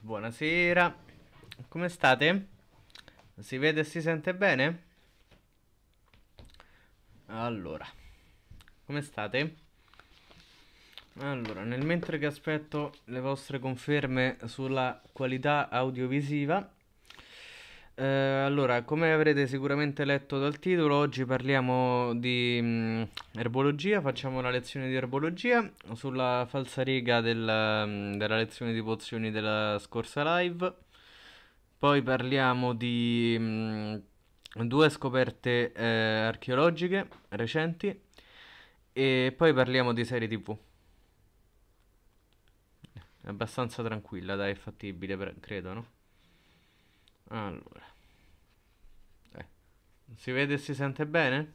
buonasera. Come state? Si vede e si sente bene? Allora, come state? Allora, nel mentre che aspetto le vostre conferme sulla qualità audiovisiva, eh, allora, come avrete sicuramente letto dal titolo, oggi parliamo di mh, mm, erbologia, facciamo una lezione di erbologia sulla falsariga della, mh, mm, della lezione di pozioni della scorsa live. Poi parliamo di mh, mm, due scoperte eh, archeologiche recenti e poi parliamo di serie tv. È abbastanza tranquilla, dai, è fattibile, credo, no? Allora. Si vede e si sente bene?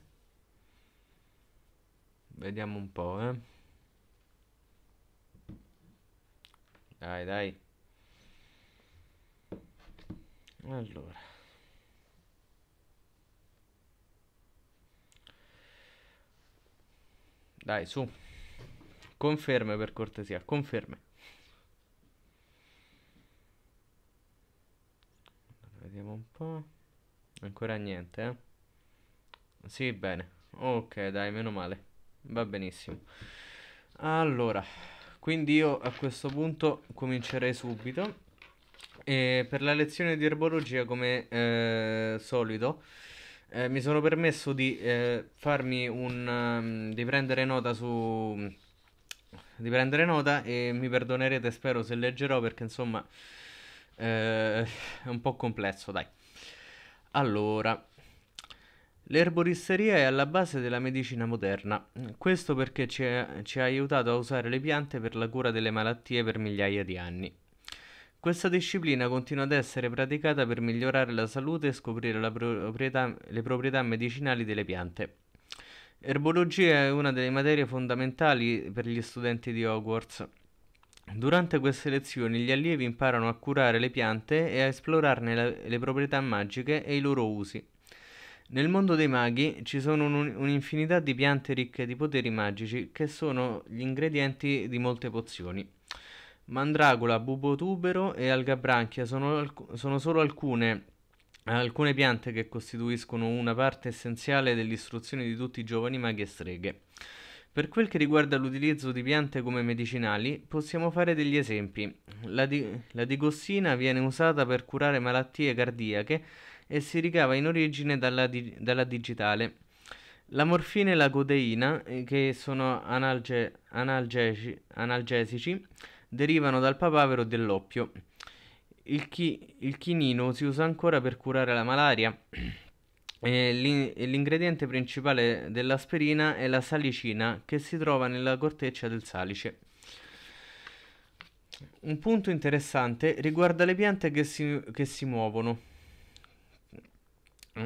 Vediamo un po', eh. Dai, dai. Allora. Dai, su. Conferme per cortesia, conferme. vediamo un po'. Ancora niente, eh? Sì, bene. Ok, dai, meno male. Va benissimo. Allora, quindi io a questo punto comincerei subito. E per la lezione di erbologia, come eh, solito, eh, mi sono permesso di eh, farmi un... Um, di prendere nota su... di prendere nota e mi perdonerete, spero, se leggerò, perché insomma eh, è un po' complesso, dai. Allora, l'erboristeria è alla base della medicina moderna, questo perché ci ha, ci ha aiutato a usare le piante per la cura delle malattie per migliaia di anni. Questa disciplina continua ad essere praticata per migliorare la salute e scoprire proprietà, le proprietà medicinali delle piante. Erbologia è una delle materie fondamentali per gli studenti di Hogwarts Durante queste lezioni gli allievi imparano a curare le piante e a esplorarne le, le proprietà magiche e i loro usi. Nel mondo dei maghi ci sono un, un'infinità di piante ricche di poteri magici che sono gli ingredienti di molte pozioni. Mandragola, bubo tubero e algabranchia sono, alc- sono solo alcune, alcune piante che costituiscono una parte essenziale dell'istruzione di tutti i giovani maghi e streghe. Per quel che riguarda l'utilizzo di piante come medicinali, possiamo fare degli esempi. La, di- la digossina viene usata per curare malattie cardiache e si ricava in origine dalla, di- dalla digitale. La morfina e la codeina, eh, che sono analge- analgesi- analgesici, derivano dal papavero dell'oppio. Il, chi- il chinino si usa ancora per curare la malaria. E l'ingrediente principale dell'asperina è la salicina che si trova nella corteccia del salice. Un punto interessante riguarda le piante che si, che si muovono.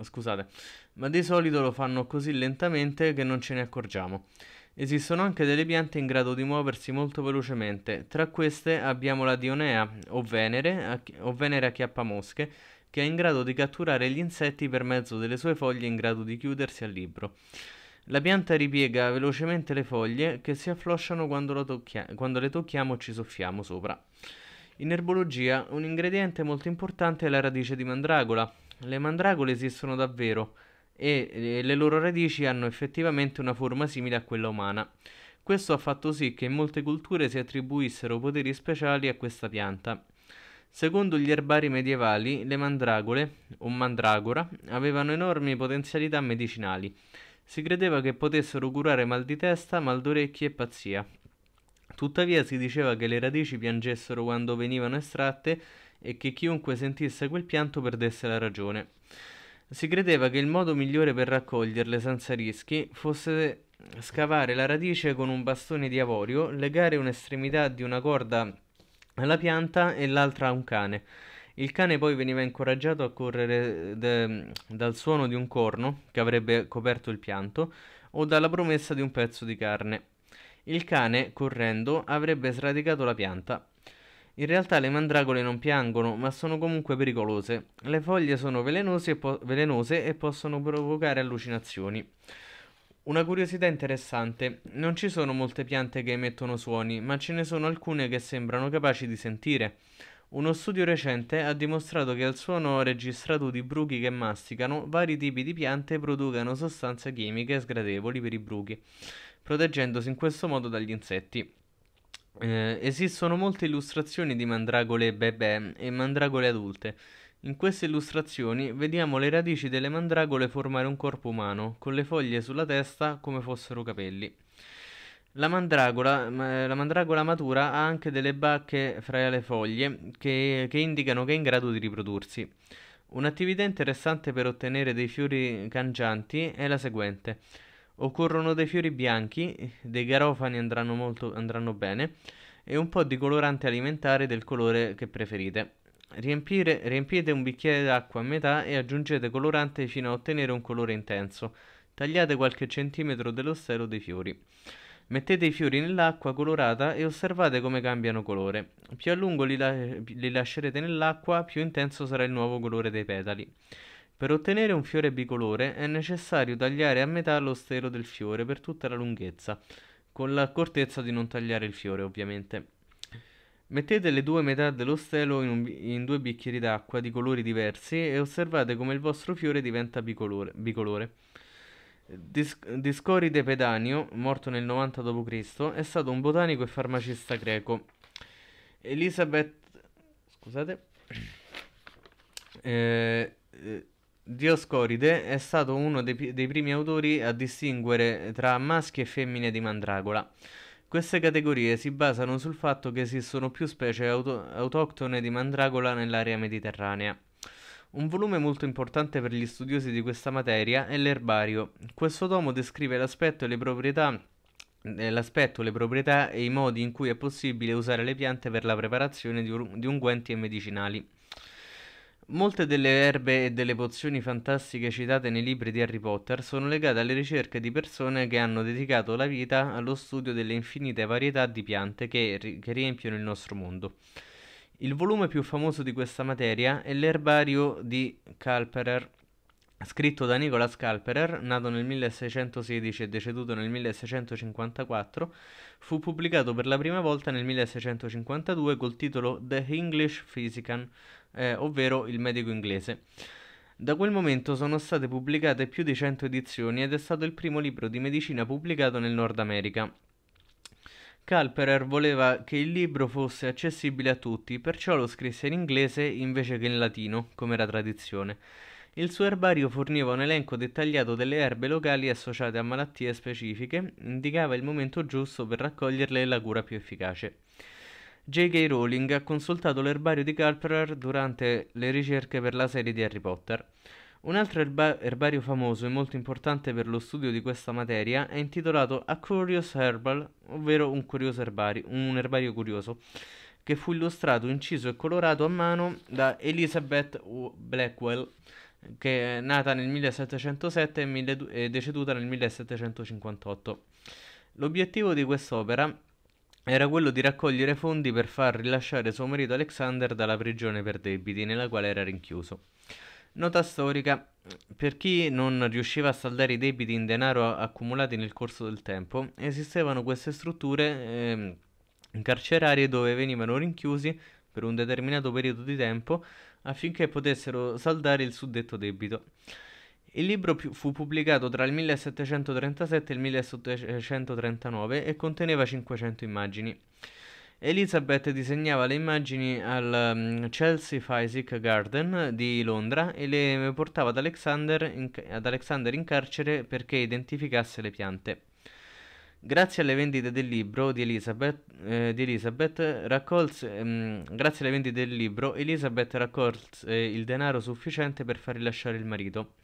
Scusate, ma di solito lo fanno così lentamente che non ce ne accorgiamo. Esistono anche delle piante in grado di muoversi molto velocemente. Tra queste abbiamo la Dionea o Venere, o Venere acchiappa mosche, che è in grado di catturare gli insetti per mezzo delle sue foglie in grado di chiudersi al libro. La pianta ripiega velocemente le foglie che si afflosciano quando, tocchia- quando le tocchiamo o ci soffiamo sopra. In erbologia un ingrediente molto importante è la radice di mandragola. Le mandragole esistono davvero e le loro radici hanno effettivamente una forma simile a quella umana. Questo ha fatto sì che in molte culture si attribuissero poteri speciali a questa pianta. Secondo gli erbari medievali, le mandragole o mandragora avevano enormi potenzialità medicinali. Si credeva che potessero curare mal di testa, mal d'orecchi e pazzia. Tuttavia si diceva che le radici piangessero quando venivano estratte e che chiunque sentisse quel pianto perdesse la ragione. Si credeva che il modo migliore per raccoglierle senza rischi fosse scavare la radice con un bastone di avorio, legare un'estremità di una corda alla pianta e l'altra a un cane. Il cane poi veniva incoraggiato a correre de, dal suono di un corno che avrebbe coperto il pianto o dalla promessa di un pezzo di carne. Il cane, correndo, avrebbe sradicato la pianta. In realtà le mandragole non piangono, ma sono comunque pericolose. Le foglie sono velenose e, po- velenose e possono provocare allucinazioni. Una curiosità interessante, non ci sono molte piante che emettono suoni, ma ce ne sono alcune che sembrano capaci di sentire. Uno studio recente ha dimostrato che al suono registrato di bruchi che masticano, vari tipi di piante producano sostanze chimiche sgradevoli per i bruchi, proteggendosi in questo modo dagli insetti. Eh, esistono molte illustrazioni di mandragole bebè e mandragole adulte in queste illustrazioni vediamo le radici delle mandragole formare un corpo umano, con le foglie sulla testa come fossero capelli. La mandragola, eh, la mandragola matura ha anche delle bacche fra le foglie che, che indicano che è in grado di riprodursi. Un'attività interessante per ottenere dei fiori cangianti è la seguente. Occorrono dei fiori bianchi, dei garofani andranno, molto, andranno bene, e un po' di colorante alimentare del colore che preferite. Riempire, riempite un bicchiere d'acqua a metà e aggiungete colorante fino a ottenere un colore intenso. Tagliate qualche centimetro dello stelo dei fiori. Mettete i fiori nell'acqua colorata e osservate come cambiano colore. Più a lungo li, la- li lascerete nell'acqua, più intenso sarà il nuovo colore dei petali. Per ottenere un fiore bicolore è necessario tagliare a metà lo stelo del fiore per tutta la lunghezza, con l'accortezza di non tagliare il fiore ovviamente. Mettete le due metà dello stelo in, un, in due bicchieri d'acqua di colori diversi e osservate come il vostro fiore diventa bicolore. bicolore. Dis- Discoride Pedanio, morto nel 90 d.C., è stato un botanico e farmacista greco. Elisabeth... Scusate. Eh, eh Dioscoride è stato uno dei, dei primi autori a distinguere tra maschi e femmine di mandragola. Queste categorie si basano sul fatto che esistono più specie auto- autoctone di mandragola nell'area mediterranea. Un volume molto importante per gli studiosi di questa materia è l'erbario. Questo tomo descrive l'aspetto e le proprietà eh, l'aspetto, le proprietà e i modi in cui è possibile usare le piante per la preparazione di, ur- di unguenti e medicinali. Molte delle erbe e delle pozioni fantastiche citate nei libri di Harry Potter sono legate alle ricerche di persone che hanno dedicato la vita allo studio delle infinite varietà di piante che, ri- che riempiono il nostro mondo. Il volume più famoso di questa materia è l'erbario di Calperer, scritto da Nicolas Calperer, nato nel 1616 e deceduto nel 1654, fu pubblicato per la prima volta nel 1652 col titolo The English Physician, eh, ovvero Il medico inglese. Da quel momento sono state pubblicate più di 100 edizioni ed è stato il primo libro di medicina pubblicato nel Nord America. Calperer voleva che il libro fosse accessibile a tutti, perciò lo scrisse in inglese invece che in latino, come era tradizione. Il suo erbario forniva un elenco dettagliato delle erbe locali associate a malattie specifiche, indicava il momento giusto per raccoglierle e la cura più efficace. J.K. Rowling ha consultato l'erbario di Carpenter durante le ricerche per la serie di Harry Potter. Un altro erba- erbario famoso e molto importante per lo studio di questa materia è intitolato A Curious Herbal, ovvero un, erbario, un erbario curioso, che fu illustrato, inciso e colorato a mano da Elizabeth Blackwell, che è nata nel 1707 e deceduta nel 1758. L'obiettivo di quest'opera era quello di raccogliere fondi per far rilasciare suo marito Alexander dalla prigione per debiti nella quale era rinchiuso. Nota storica, per chi non riusciva a saldare i debiti in denaro accumulati nel corso del tempo, esistevano queste strutture eh, carcerarie dove venivano rinchiusi per un determinato periodo di tempo affinché potessero saldare il suddetto debito. Il libro fu pubblicato tra il 1737 e il 1739 e conteneva 500 immagini. Elizabeth disegnava le immagini al um, Chelsea Physic Garden di Londra e le portava ad Alexander, in, ad Alexander in carcere perché identificasse le piante. Grazie alle vendite del libro di Elizabeth, eh, di Elizabeth raccolse, ehm, grazie alle vendite del libro, Elizabeth raccolse eh, il denaro sufficiente per far rilasciare il marito.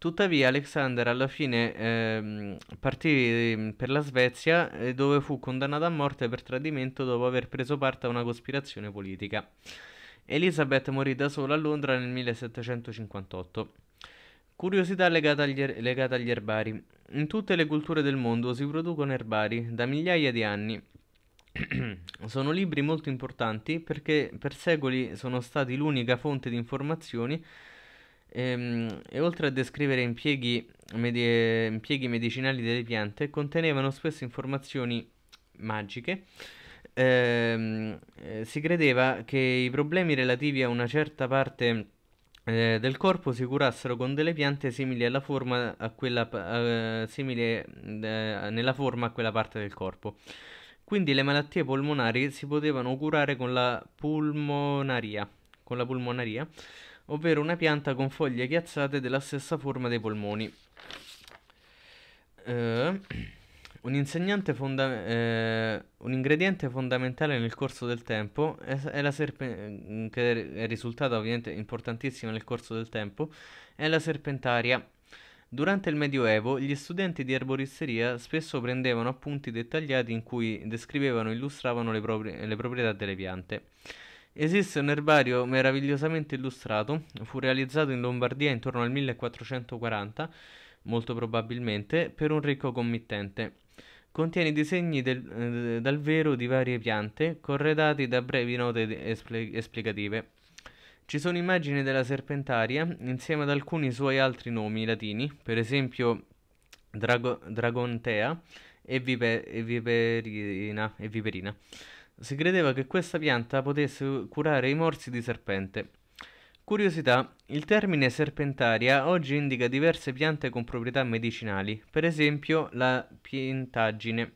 Tuttavia Alexander alla fine ehm, partì ehm, per la Svezia eh, dove fu condannato a morte per tradimento dopo aver preso parte a una cospirazione politica. Elizabeth morì da sola a Londra nel 1758. Curiosità legata agli, er- legata agli erbari. In tutte le culture del mondo si producono erbari da migliaia di anni. sono libri molto importanti perché per secoli sono stati l'unica fonte di informazioni e, ehm, e oltre a descrivere impieghi, medie, impieghi medicinali delle piante, contenevano spesso informazioni magiche ehm, eh, si credeva che i problemi relativi a una certa parte eh, del corpo si curassero con delle piante simili, forma quella, eh, simili eh, nella forma a quella parte del corpo. Quindi le malattie polmonari si potevano curare con la pulmonaria, con la pulmonaria ovvero una pianta con foglie chiazzate della stessa forma dei polmoni. Eh, un, fonda- eh, un, ingrediente fondamentale nel corso del tempo è, è la serpe- mm, che è risultata ovviamente importantissima nel corso del tempo, è la serpentaria. Durante il Medioevo gli studenti di erboristeria spesso prendevano appunti dettagliati in cui descrivevano e illustravano le, propri- le proprietà delle piante. Esiste un erbario meravigliosamente illustrato, fu realizzato in Lombardia intorno al 1440, molto probabilmente, per un ricco committente. Contiene disegni del, eh, dal vero di varie piante, corredati da brevi note espl- esplicative. Ci sono immagini della serpentaria insieme ad alcuni suoi altri nomi latini, per esempio Drago- Dragontea e, Viper- e, Viperina. E Viperina. Si credeva che questa pianta potesse curare i morsi di serpente. Curiosità, il termine serpentaria oggi indica diverse piante con proprietà medicinali, per esempio la pientaggine,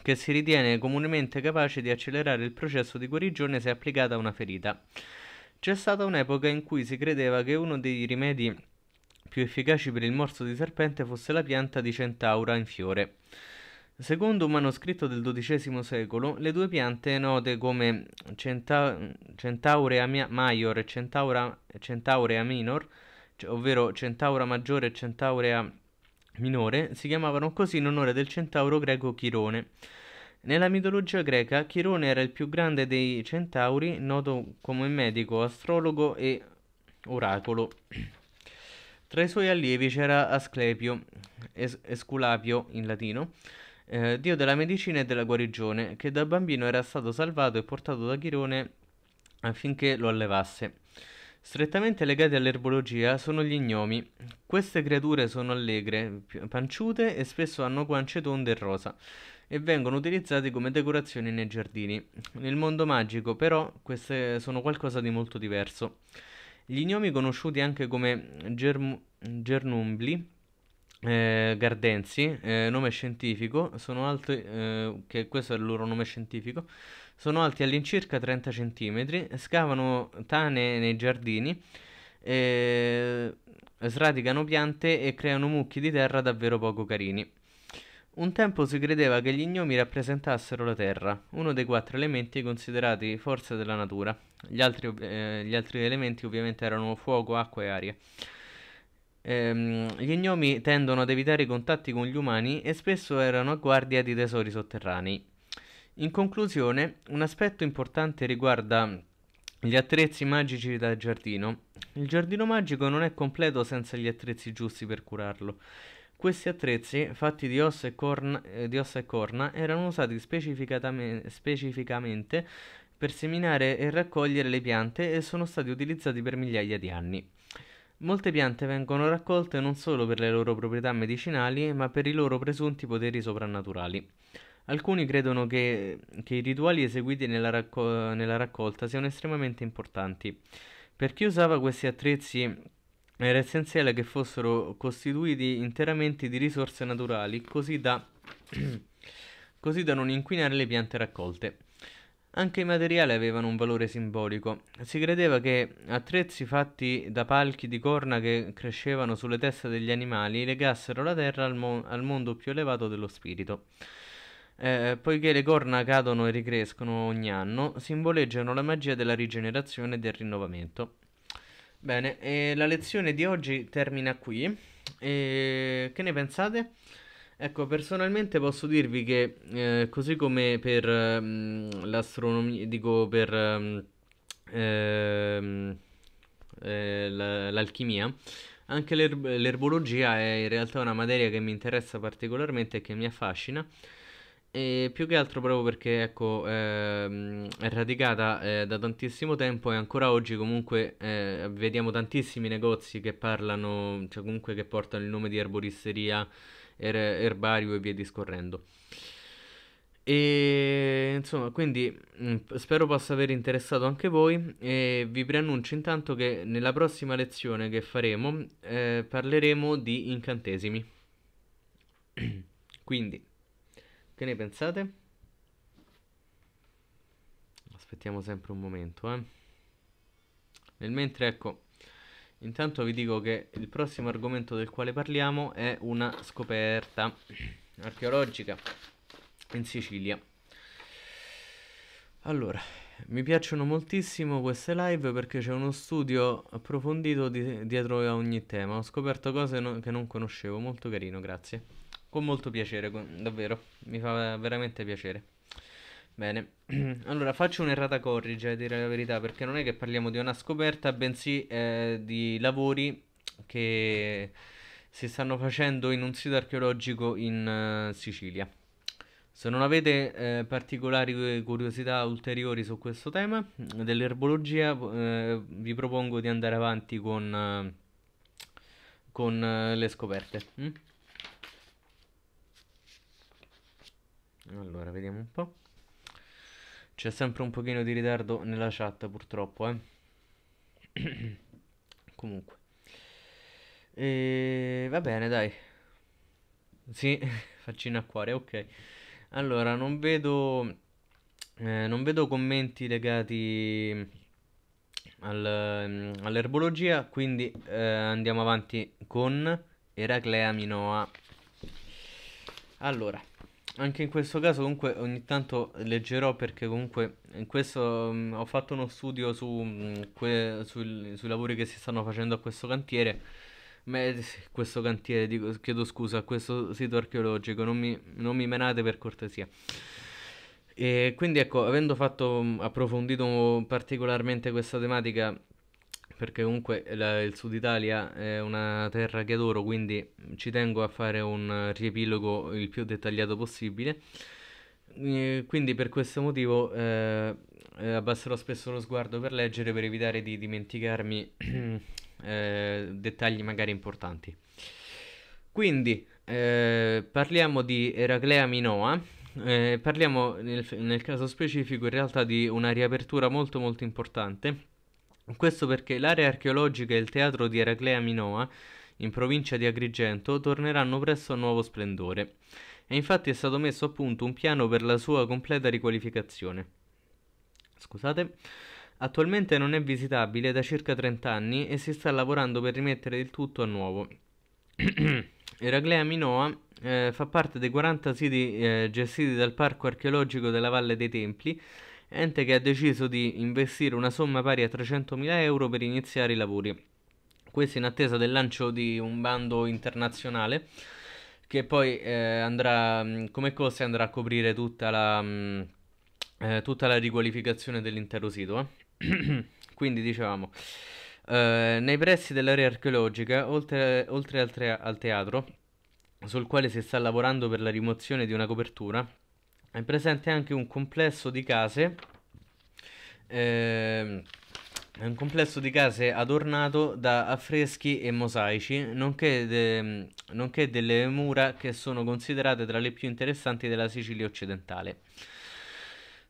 che si ritiene comunemente capace di accelerare il processo di guarigione se applicata a una ferita. C'è stata un'epoca in cui si credeva che uno dei rimedi più efficaci per il morso di serpente fosse la pianta di centaura in fiore. Secondo un manoscritto del XII secolo, le due piante note come Centa- Centaurea Maior e Centaura- Centaurea Minor, cioè, ovvero Centaura Maggiore e Centaurea Minore, si chiamavano così in onore del centauro greco Chirone. Nella mitologia greca, Chirone era il più grande dei centauri, noto come medico, astrologo e oracolo. Tra i suoi allievi c'era Asclepio, es- Esculapio in latino, eh, dio della medicina e della guarigione, che da bambino era stato salvato e portato da Chirone affinché lo allevasse. Strettamente legati all'erbologia sono gli gnomi. Queste creature sono allegre, panciute e spesso hanno guance tonde e rosa e vengono utilizzate come decorazioni nei giardini. Nel mondo magico, però, queste sono qualcosa di molto diverso. Gli gnomi conosciuti anche come germ- gernumbli eh, Gardensi, eh, nome scientifico, sono alti, eh, che questo è il loro nome scientifico, sono alti all'incirca 30 cm, scavano tane nei giardini, eh, sradicano piante e creano mucchi di terra davvero poco carini. Un tempo si credeva che gli gnomi rappresentassero la terra, uno dei quattro elementi considerati forze della natura. Gli altri, eh, gli altri elementi ovviamente erano fuoco, acqua e aria. Ehm, gli gnomi tendono ad evitare i contatti con gli umani e spesso erano a guardia di tesori sotterranei. In conclusione, un aspetto importante riguarda gli attrezzi magici da giardino. Il giardino magico non è completo senza gli attrezzi giusti per curarlo. Questi attrezzi, fatti di ossa e, corna, eh, di ossa e corna, erano usati specificamente per seminare e raccogliere le piante e sono stati utilizzati per migliaia di anni. Molte piante vengono raccolte non solo per le loro proprietà medicinali, ma per i loro presunti poteri soprannaturali. Alcuni credono che, che i rituali eseguiti nella, racco- nella raccolta siano estremamente importanti. Per chi usava questi attrezzi era essenziale che fossero costituiti interamente di risorse naturali, così da, così da non inquinare le piante raccolte. Anche i materiali avevano un valore simbolico. Si credeva che attrezzi fatti da palchi di corna che crescevano sulle teste degli animali legassero la terra al, mo- al mondo più elevato dello spirito. Eh, poiché le corna cadono e ricrescono ogni anno, simboleggiano la magia della rigenerazione e del rinnovamento. Bene, la lezione di oggi termina qui. E che ne pensate? Ecco, personalmente posso dirvi che eh, così come per ehm, mm, l'astronomia, dico per mm, ehm, eh, l'alchimia, anche l'erb- l'erbologia è in realtà una materia che mi interessa particolarmente e che mi affascina. E più che altro proprio perché ecco, ehm, è radicata eh, da tantissimo tempo e ancora oggi comunque eh, vediamo tantissimi negozi che parlano, cioè comunque che portano il nome di erboristeria er- erbario e via discorrendo. E insomma, quindi mh, mm, spero possa aver interessato anche voi e vi preannuncio intanto che nella prossima lezione che faremo eh, parleremo di incantesimi. quindi, che ne pensate? Aspettiamo sempre un momento, eh. Nel mentre, ecco, Intanto vi dico che il prossimo argomento del quale parliamo è una scoperta archeologica in Sicilia. Allora, mi piacciono moltissimo queste live perché c'è uno studio approfondito di, dietro a ogni tema. Ho scoperto cose no, che non conoscevo, molto carino, grazie. Con molto piacere, con, davvero, mi fa veramente piacere. Bene, allora faccio un'errata corrige a dire la verità perché non è che parliamo di una scoperta, bensì eh, di lavori che si stanno facendo in un sito archeologico in uh, Sicilia. Se non avete eh, particolari eh, curiosità ulteriori su questo tema mm, dell'erbologia, eh, vi propongo di andare avanti con, eh, con le scoperte. Mm? Allora, vediamo un po'. C'è sempre un pochino di ritardo nella chat purtroppo, eh. Comunque. E... Va bene, dai. Sì, faccina a cuore, ok. Allora, non vedo... Eh, non vedo commenti legati al, mm, all'erbologia, quindi eh, andiamo avanti con Eraclea Minoa. Allora, anche in questo caso comunque ogni tanto leggerò perché comunque in questo mh, mm, ho fatto uno studio su, mh, mm, que, sul, sui lavori che si stanno facendo a questo cantiere. Ma questo cantiere, dico, chiedo scusa, a questo sito archeologico, non mi, non mi menate per cortesia. E quindi ecco, avendo fatto, mm, approfondito particolarmente questa tematica perché comunque la, il Sud Italia è una terra che adoro, quindi ci tengo a fare un riepilogo il più dettagliato possibile. Eh, quindi per questo motivo eh, eh, abbasserò spesso lo sguardo per leggere per evitare di dimenticarmi eh, dettagli magari importanti. Quindi eh, parliamo di Eraclea Minoa, eh, parliamo nel, nel, caso specifico in realtà di una riapertura molto molto importante questo perché l'area archeologica e il teatro di Eraclea Minoa, in provincia di Agrigento, torneranno presto a nuovo splendore. E infatti è stato messo a punto un piano per la sua completa riqualificazione. Scusate. Attualmente non è visitabile da circa 30 anni e si sta lavorando per rimettere il tutto a nuovo. Eraclea Minoa eh, fa parte dei 40 siti eh, gestiti dal Parco archeologico della Valle dei Templi ente che ha deciso di investire una somma pari a 300.000 euro per iniziare i lavori. Questo in attesa del lancio di un bando internazionale che poi eh, andrà mm, come costi andrà a coprire tutta la, mh, mm, eh, tutta la riqualificazione dell'intero sito. Eh. Quindi dicevamo, eh, nei pressi dell'area archeologica, oltre, oltre al, tre- al teatro, sul quale si sta lavorando per la rimozione di una copertura, è presente anche un complesso di case. Eh, è un complesso di case adornato da affreschi e mosaici, nonché, de, nonché, delle mura che sono considerate tra le più interessanti della Sicilia occidentale.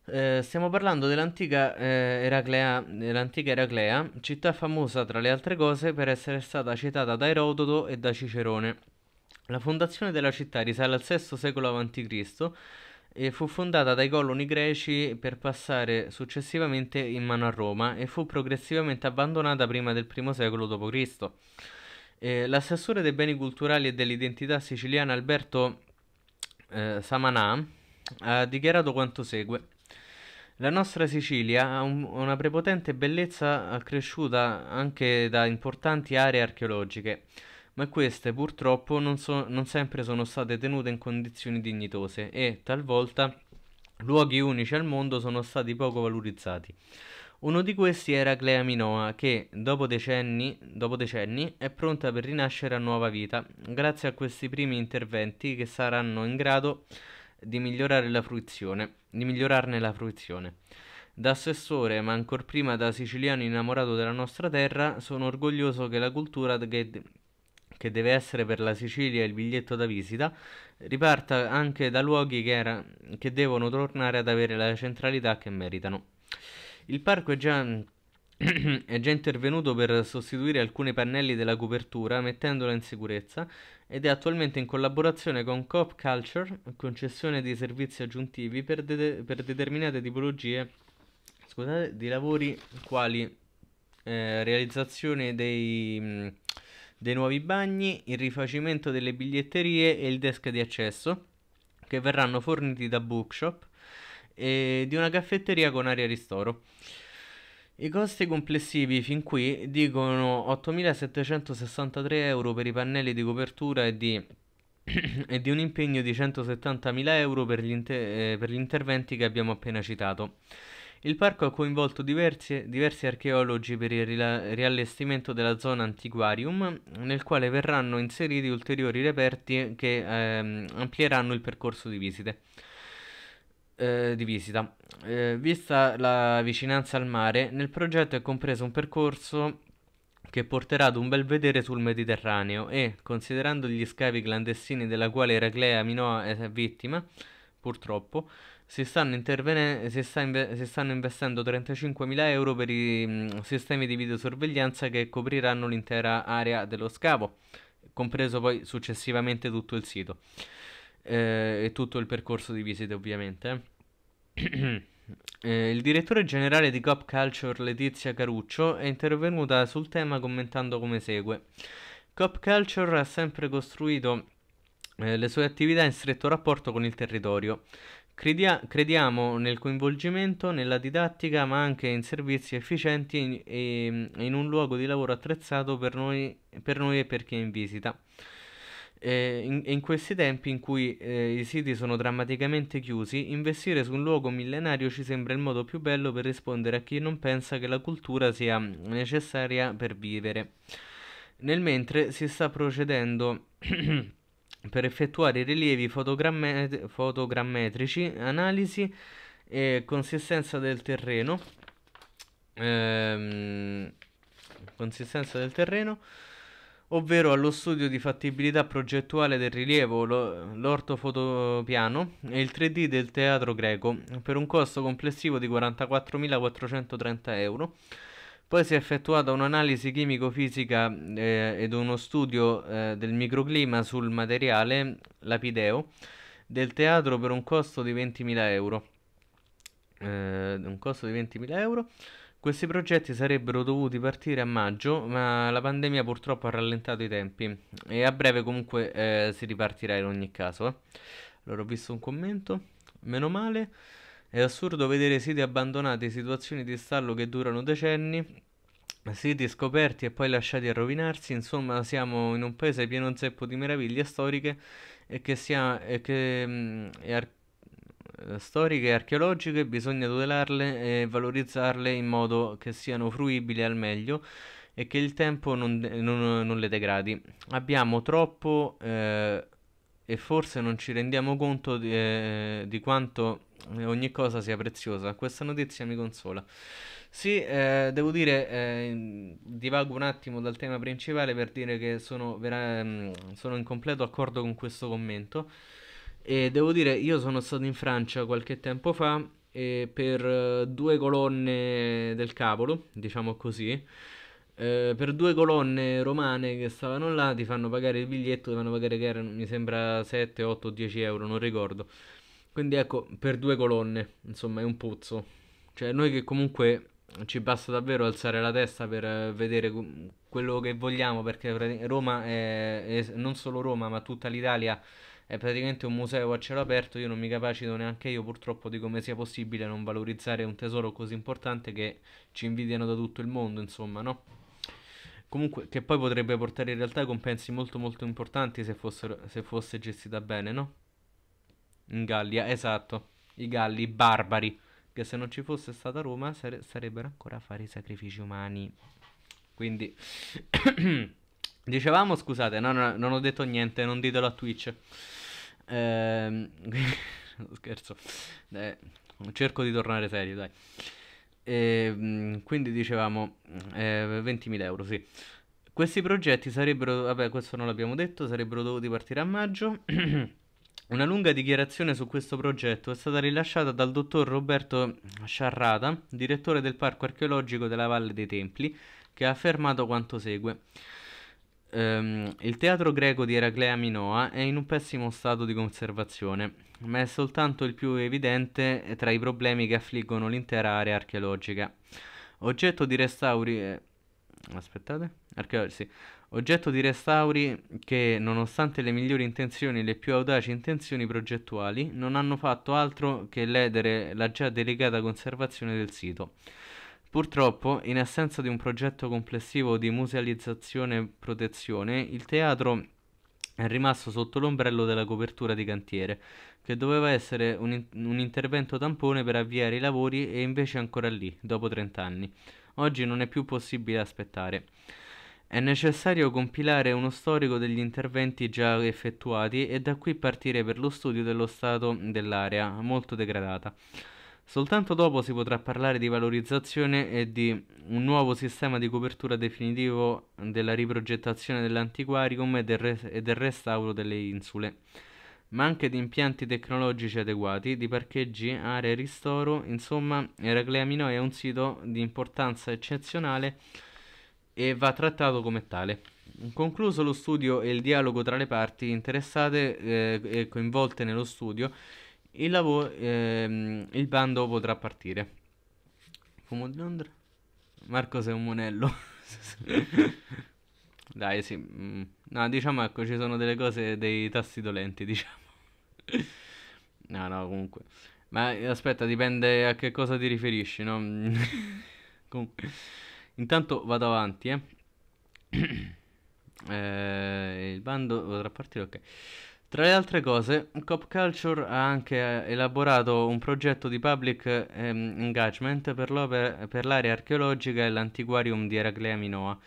Eh, stiamo parlando dell'antica, eh, Eraclea, dell'antica Eraclea, città famosa tra le altre cose per essere stata citata da Erodoto e da Cicerone. La fondazione della città risale al VI secolo a.C e fu fondata dai coloni greci per passare successivamente in mano a Roma e fu progressivamente abbandonata prima del I secolo d.C. Eh, l'assessore dei beni culturali e dell'identità siciliana Alberto eh, Samanà ha dichiarato quanto segue. La nostra Sicilia ha un, una prepotente bellezza accresciuta anche da importanti aree archeologiche ma queste purtroppo non, so- non sempre sono state tenute in condizioni dignitose e talvolta luoghi unici al mondo sono stati poco valorizzati. Uno di questi era Clea Minoa, che dopo decenni, dopo decenni, è pronta per rinascere a nuova vita, grazie a questi primi interventi che saranno in grado di, la di migliorarne la fruizione. Da assessore, ma ancor prima da siciliano innamorato della nostra terra, sono orgoglioso che la cultura che, che deve essere per la Sicilia il biglietto da visita, riparta anche da luoghi che, era, che devono tornare ad avere la centralità che meritano. Il parco è già è già intervenuto per sostituire alcuni pannelli della copertura mettendola in sicurezza ed è attualmente in collaborazione con Coop Culture, concessione di servizi aggiuntivi per, de- per determinate tipologie scusate, di lavori quali eh, realizzazione dei, dei nuovi bagni, il rifacimento delle biglietterie e il desk di accesso che verranno forniti da Bookshop e di una caffetteria con aria ristoro. I costi complessivi fin qui dicono 8.763 euro per i pannelli di copertura e di, e di un impegno di 170.000 euro per gli, inter- eh, per gli interventi che abbiamo appena citato. Il parco ha coinvolto diversi, diversi archeologi per il rila- riallestimento della zona antiquarium, nel quale verranno inseriti ulteriori reperti che ehm, amplieranno il percorso di visite eh, di visita. Eh, vista la vicinanza al mare, nel progetto è compreso un percorso che porterà ad un bel vedere sul Mediterraneo e, considerando gli scavi clandestini della quale Eraclea Minoa è vittima, purtroppo, si stanno, intervene- si sta inve- si stanno investendo 35.000 euro per i mh, mm, sistemi di videosorveglianza che copriranno l'intera area dello scavo, compreso poi successivamente tutto il sito eh, e tutto il percorso di visite ovviamente. Eh. eh, il direttore generale di Cop Culture Letizia Caruccio è intervenuta sul tema commentando come segue. Cop Culture ha sempre costruito eh, le sue attività in stretto rapporto con il territorio. Credia- crediamo nel coinvolgimento, nella didattica, ma anche in servizi efficienti e, ehm, in un luogo di lavoro attrezzato per noi, per noi e per chi è in visita. Eh, in, in, questi tempi in cui eh, i siti sono drammaticamente chiusi, investire su un luogo millenario ci sembra il modo più bello per rispondere a chi non pensa che la cultura sia mm, necessaria per vivere. Nel mentre si sta procedendo per effettuare rilievi fotogrammet- fotogrammetrici, analisi e consistenza del terreno. Ehm, consistenza del terreno ovvero allo studio di fattibilità progettuale del rilievo, lo, l'ortofotopiano e il 3D del teatro greco, per un costo complessivo di 44.430 euro. Poi si è effettuata un'analisi chimico-fisica eh, ed uno studio eh, del microclima sul materiale lapideo del teatro per un costo di 20.000 euro. Eh, un costo di 20.000 euro. Questi progetti sarebbero dovuti partire a maggio, ma la pandemia purtroppo ha rallentato i tempi e a breve comunque eh, si ripartirà in ogni caso. Eh. Allora ho visto un commento, meno male. È assurdo vedere siti abbandonati, situazioni di stallo che durano decenni, siti scoperti e poi lasciati a rovinarsi. Insomma, siamo in un paese pieno zeppo di meraviglie storiche e che sia, e che, mm, e ar- storiche e archeologiche, bisogna tutelarle e valorizzarle in modo che siano fruibili al meglio e che il tempo non, non, non le degradi. Abbiamo troppo eh, e forse non ci rendiamo conto di, eh, di quanto eh, ogni cosa sia preziosa. Questa notizia mi consola. Sì, eh, devo dire, eh, divago un attimo dal tema principale per dire che sono, vera- mm, sono, in completo accordo con questo commento. E devo dire, io sono stato in Francia qualche tempo fa e eh, per eh, due colonne del cavolo, diciamo così. Eh, per due colonne romane che stavano là ti fanno pagare il biglietto, ti fanno pagare che erano, mi sembra 7, 8, 10 euro, non ricordo. Quindi ecco, per due colonne, insomma, è un pozzo. Cioè, noi che comunque ci basta davvero alzare la testa per vedere quello che vogliamo, perché Roma è, è non solo Roma, ma tutta l'Italia è praticamente un museo a cielo aperto. Io non mi capacito neanche io, purtroppo, di come sia possibile non valorizzare un tesoro così importante che ci invidiano da tutto il mondo, insomma, no? Comunque, che poi potrebbe portare in realtà compensi molto molto importanti se, fossero, se fosse gestita bene, no? In Gallia, esatto. I Galli, barbari. Che se non ci fosse stata Roma sare- sarebbero ancora a fare i sacrifici umani. Quindi... Dicevamo, scusate, no, no, non ho detto niente, non ditelo a Twitch. Ehm... scherzo. Eh, cerco di tornare serio, dai. E, ehm, quindi dicevamo eh, 20.000 euro, sì. Questi progetti sarebbero, vabbè questo non l'abbiamo detto, sarebbero dovuti partire a maggio. Una lunga dichiarazione su questo progetto è stata rilasciata dal dottor Roberto Sciarrata, direttore del Parco archeologico della Valle dei Templi, che ha affermato quanto segue. Um, il teatro greco di Eraclea Minoa è in un pessimo stato di conservazione, ma è soltanto il più evidente tra i problemi che affliggono l'intera area archeologica. Oggetto di restauri. Eh, aspettate. Archeologi, sì. Oggetto di restauri che, nonostante le migliori intenzioni e le più audaci intenzioni progettuali, non hanno fatto altro che ledere la già delicata conservazione del sito. Purtroppo, in assenza di un progetto complessivo di musealizzazione e protezione, il teatro è rimasto sotto l'ombrello della copertura di cantiere, che doveva essere un, in- un, intervento tampone per avviare i lavori e invece è ancora lì, dopo 30 anni. Oggi non è più possibile aspettare. È necessario compilare uno storico degli interventi già effettuati e da qui partire per lo studio dello stato dell'area, molto degradata. Soltanto dopo si potrà parlare di valorizzazione e di un nuovo sistema di copertura definitivo della riprogettazione dell'antiquarium e del, res- e del restauro delle insule, ma anche di impianti tecnologici adeguati, di parcheggi, aree ristoro, insomma Eraclea Minoi è un sito di importanza eccezionale e va trattato come tale. Concluso lo studio e il dialogo tra le parti interessate eh, e coinvolte nello studio, il, lavoro, ehm, il bando potrà partire. Fumo di Londra? Marco sei un monello. Dai, sì. Mm. No, diciamo ecco, ci sono delle cose, dei tassi dolenti, diciamo. no, no, comunque. Ma eh, aspetta, dipende a che cosa ti riferisci, no? comunque. Intanto vado avanti, eh. eh il bando potrà partire, ok. Tra le altre cose, Cop Culture ha anche elaborato un progetto di public ehm, engagement per, per l'area archeologica e l'antiquarium di Eraclea Minoa,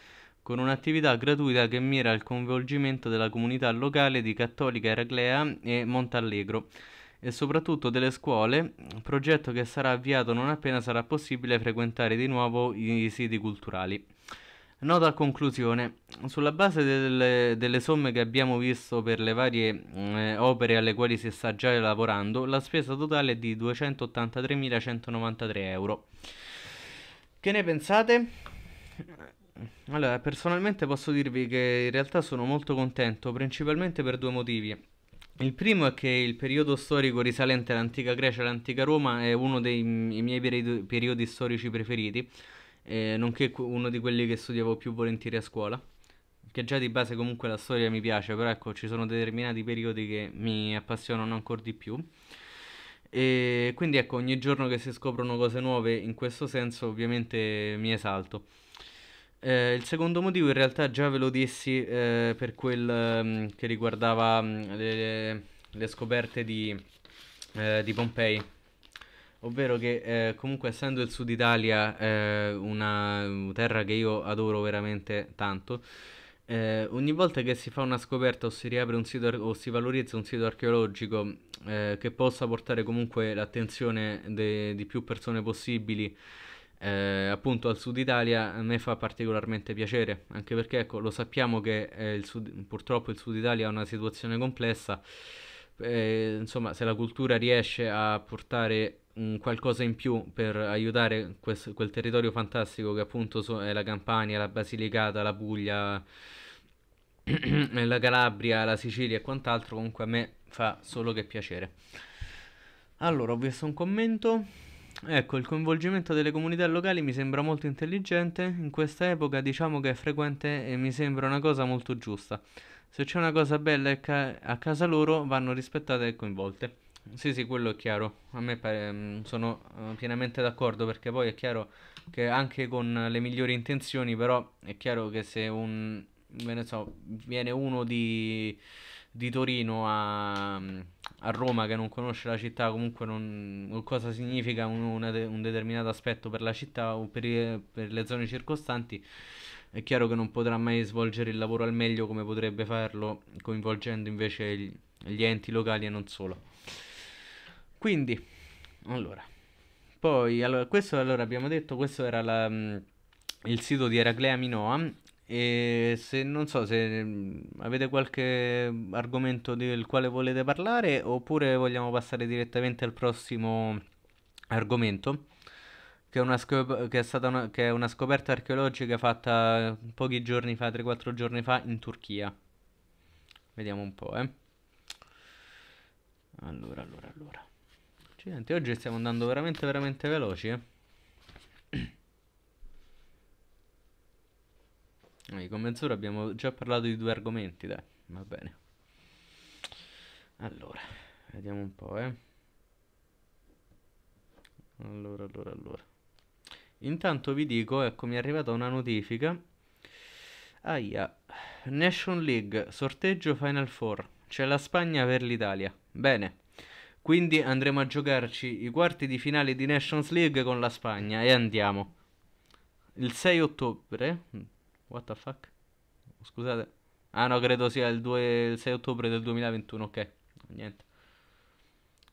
con un'attività gratuita che mira al coinvolgimento della comunità locale di Cattolica Eraclea e Montallegro e soprattutto delle scuole, progetto che sarà avviato non appena sarà possibile frequentare di nuovo i siti culturali. Nota a conclusione, sulla base delle, delle, somme che abbiamo visto per le varie mm, eh, opere alle quali si sta già lavorando, la spesa totale è di 283.193 euro. Che ne pensate? Allora, personalmente posso dirvi che in realtà sono molto contento, principalmente per due motivi. Il primo è che il periodo storico risalente all'antica Grecia e all'antica Roma è uno dei miei periodi, periodi storici preferiti eh, nonché uno di quelli che studiavo più volentieri a scuola, che già di base comunque la storia mi piace, però ecco ci sono determinati periodi che mi appassionano ancora di più. E quindi ecco, ogni giorno che si scoprono cose nuove in questo senso ovviamente mi esalto. Eh, il secondo motivo in realtà già ve lo dissi eh, per quel um, che riguardava mm, le, le, scoperte di, eh, di Pompei Ovvero che eh, comunque essendo il Sud Italia eh, una terra che io adoro veramente tanto, eh, ogni volta che si fa una scoperta o si riapre un sito ar- o si valorizza un sito archeologico eh, che possa portare comunque l'attenzione de- di più persone possibili eh, appunto al Sud Italia, a me fa particolarmente piacere, anche perché ecco, lo sappiamo che eh, il sud- purtroppo il Sud Italia ha una situazione complessa. Eh, insomma, se la cultura riesce a portare un qualcosa in più per aiutare quest- quel territorio fantastico che appunto so- è la Campania, la Basilicata, la Puglia, la Calabria, la Sicilia e quant'altro, comunque a me fa solo che piacere. Allora, ho visto un commento. Ecco, il coinvolgimento delle comunità locali mi sembra molto intelligente, in questa epoca diciamo che è frequente e mi sembra una cosa molto giusta. Se c'è una cosa bella ca- a casa loro vanno rispettate e coinvolte. Sì, sì, quello è chiaro. A me pare, mm, sono eh, pienamente d'accordo perché poi è chiaro che anche con le migliori intenzioni, però è chiaro che se un, ne so, viene uno di, di Torino a, mm, a, Roma che non conosce la città, comunque non, cosa significa un, de, un determinato aspetto per la città o per, per le zone circostanti, è chiaro che non potrà mai svolgere il lavoro al meglio come potrebbe farlo coinvolgendo invece gli, gli enti locali e non solo. Quindi, allora, poi, allora, questo allora, abbiamo detto, questo era la, mm, il sito di Eraclea Minoa e se non so se mm, avete qualche argomento del quale volete parlare oppure vogliamo passare direttamente al prossimo argomento che è, una scop- che è stata una, che è una scoperta archeologica fatta pochi giorni fa, 3-4 giorni fa in Turchia. Vediamo un po', eh. Allora, allora, allora. Accidenti, oggi stiamo andando veramente veramente veloci, eh. Allora, con mezz'ora abbiamo già parlato di due argomenti, dai, va bene. Allora, vediamo un po', eh. Allora, allora, allora. Intanto vi dico, ecco, mi è arrivata una notifica. Aia, Nation League, sorteggio Final Four. C'è la Spagna per l'Italia. Bene. Quindi andremo a giocarci i quarti di finale di Nations League con la Spagna e andiamo. Il 6 ottobre. What the fuck? Scusate. Ah no, credo sia il, 2, il 6 ottobre del 2021, ok. Niente.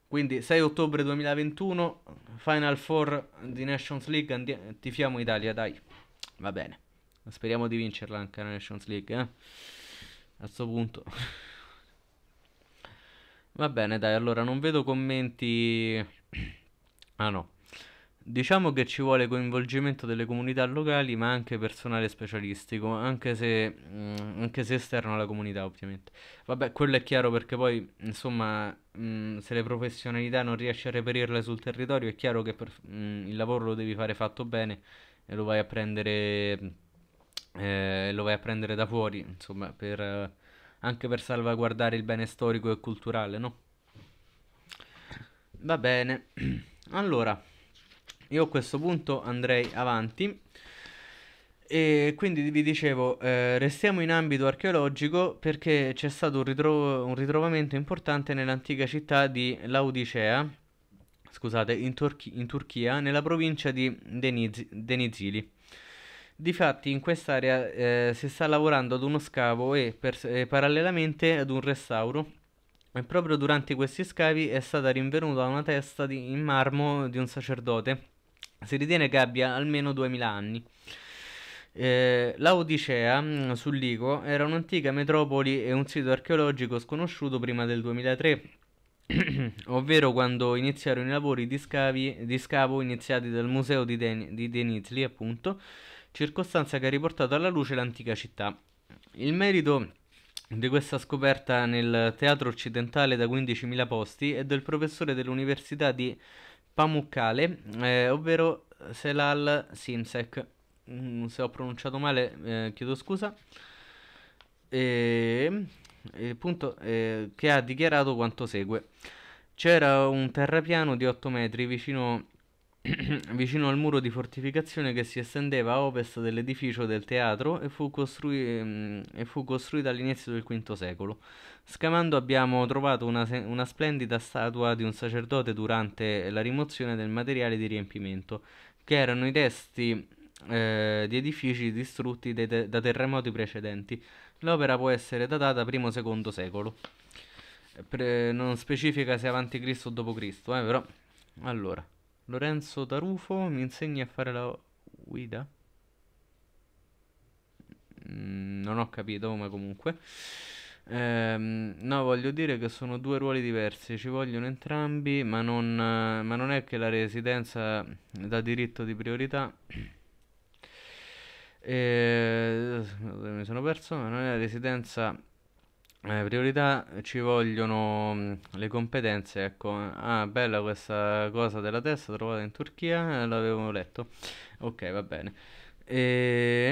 Quindi 6 ottobre 2021, Final Four di Nations League, andi- tifiamo Italia, dai. Va bene. Speriamo di vincerla anche la Nations League, eh? A questo punto. Va bene, dai, allora non vedo commenti... Ah no. Diciamo che ci vuole coinvolgimento delle comunità locali, ma anche personale specialistico, anche se, mh, mm, anche se esterno alla comunità, ovviamente. Vabbè, quello è chiaro perché poi, insomma, mh, mm, se le professionalità non riesci a reperirle sul territorio, è chiaro che per, mh, mm, il lavoro lo devi fare fatto bene e lo vai a prendere, eh, lo vai a prendere da fuori, insomma, per anche per salvaguardare il bene storico e culturale, no? Va bene, allora io a questo punto andrei avanti. E quindi vi dicevo, eh, restiamo in ambito archeologico perché c'è stato un, ritro- un ritrovamento importante nell'antica città di Laodicea, scusate, in, Turchi- in Turchia, nella provincia di Deniz- Denizili. Difatti in quest'area eh, si sta lavorando ad uno scavo e, per, e parallelamente ad un restauro e proprio durante questi scavi è stata rinvenuta una testa di, in marmo di un sacerdote. Si ritiene che abbia almeno 2000 anni. Eh, la Odicea mm, sul Lico era un'antica metropoli e un sito archeologico sconosciuto prima del 2003, ovvero quando iniziarono i lavori di, scavi, di, scavo iniziati dal museo di, Den- di Denizli, appunto, circostanza che ha riportato alla luce l'antica città. Il merito di questa scoperta nel teatro occidentale da 15.000 posti è del professore dell'Università di Pamukkale, eh, ovvero Selal Simsek. Mm, se ho pronunciato male, eh, chiedo scusa. E, e appunto, eh, che ha dichiarato quanto segue. C'era un terrapiano di 8 metri vicino vicino al muro di fortificazione che si estendeva a ovest dell'edificio del teatro e fu, costrui- ehm, e fu costruita all'inizio del V secolo. Scamando abbiamo trovato una, se- una splendida statua di un sacerdote durante la rimozione del materiale di riempimento, che erano i resti eh, di edifici distrutti te- da terremoti precedenti. L'opera può essere datata i secondo secolo. Pre- non specifica se avanti Cristo o dopo Cristo, eh, però. Allora. Lorenzo Tarufo mi insegni a fare la guida? Mm, non ho capito, ma comunque. Ehm, no, voglio dire che sono due ruoli diversi, ci vogliono entrambi, ma non, ma non è che la residenza dà diritto di priorità. Eh, e, mi sono perso, ma non è la residenza eh, priorità ci vogliono mm, le competenze, ecco. Ah, bella questa cosa della testa trovata in Turchia, eh, l'avevo letto. Ok, va bene. E...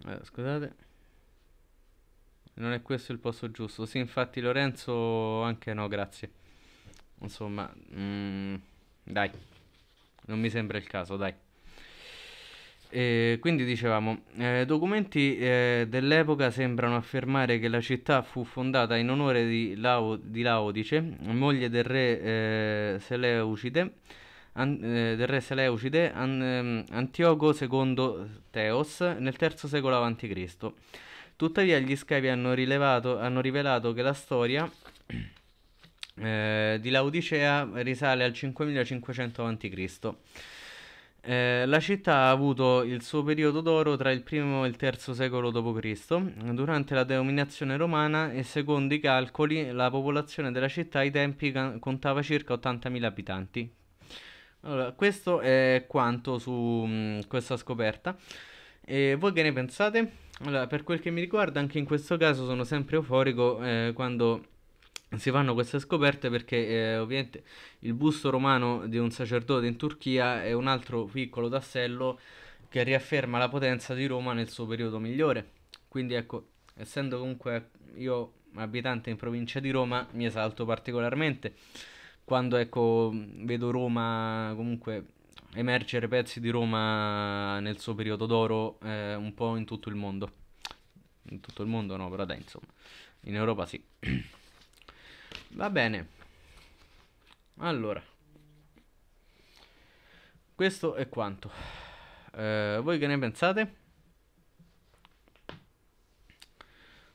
Ehm, eh, scusate. Non è questo il posto giusto. Sì, infatti Lorenzo anche no, grazie. Insomma, mh, mm, dai. Non mi sembra il caso, dai. E quindi dicevamo, eh, documenti eh, dell'epoca sembrano affermare che la città fu fondata in onore di, Lao, di Laodice, moglie del re eh, Seleucide, an, eh, del re Seleucide an, ehm, Antioco II Teos nel III secolo a.C. Tuttavia gli scavi hanno, rilevato, hanno rivelato che la storia eh, di Laodicea risale al 5500 a.C. Eh, la città ha avuto il suo periodo d'oro tra il primo e il terzo secolo d.C. Durante la dominazione romana e secondo i calcoli la popolazione della città ai tempi can- contava circa 80.000 abitanti. Allora, questo è quanto su mh, mm, questa scoperta. E voi che ne pensate? Allora, per quel che mi riguarda, anche in questo caso sono sempre euforico eh, quando si fanno queste scoperte perché eh, ovviamente il busto romano di un sacerdote in Turchia è un altro piccolo tassello che riafferma la potenza di Roma nel suo periodo migliore. Quindi ecco, essendo comunque io abitante in provincia di Roma, mi esalto particolarmente quando ecco, vedo Roma comunque emergere pezzi di Roma nel suo periodo d'oro eh, un po' in tutto il mondo. In tutto il mondo no, però dai, insomma, in Europa sì. Va bene. Allora. Questo è quanto. Eh, voi che ne pensate?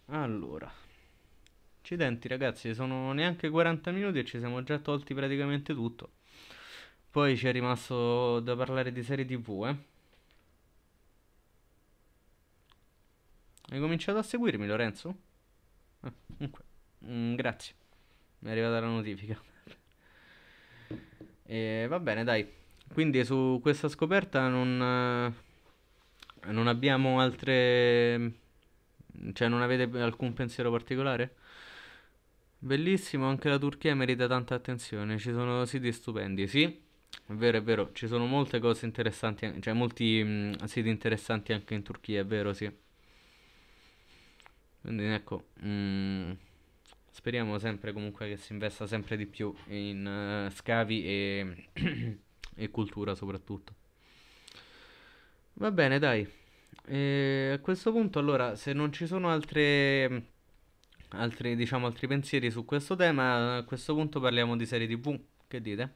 Allora. Accidenti ragazzi, sono neanche 40 minuti e ci siamo già tolti praticamente tutto. Poi ci è rimasto da parlare di serie tv, eh. Hai cominciato a seguirmi Lorenzo? Ah, comunque, mm, grazie mi è arrivata la notifica. E va bene, dai. Quindi su questa scoperta non, eh, non abbiamo altre... Cioè non avete alcun pensiero particolare? Bellissimo, anche la Turchia merita tanta attenzione, ci sono siti stupendi, sì, è vero, è vero, ci sono molte cose interessanti, cioè molti mh, mm, siti interessanti anche in Turchia, è vero, sì. Quindi ecco... Mh. Mm, Speriamo sempre comunque che si investa sempre di più in uh, scavi e, e, cultura soprattutto. Va bene, dai. E a questo punto allora, se non ci sono altre, altri, diciamo, altri pensieri su questo tema, a questo punto parliamo di serie tv. Che dite?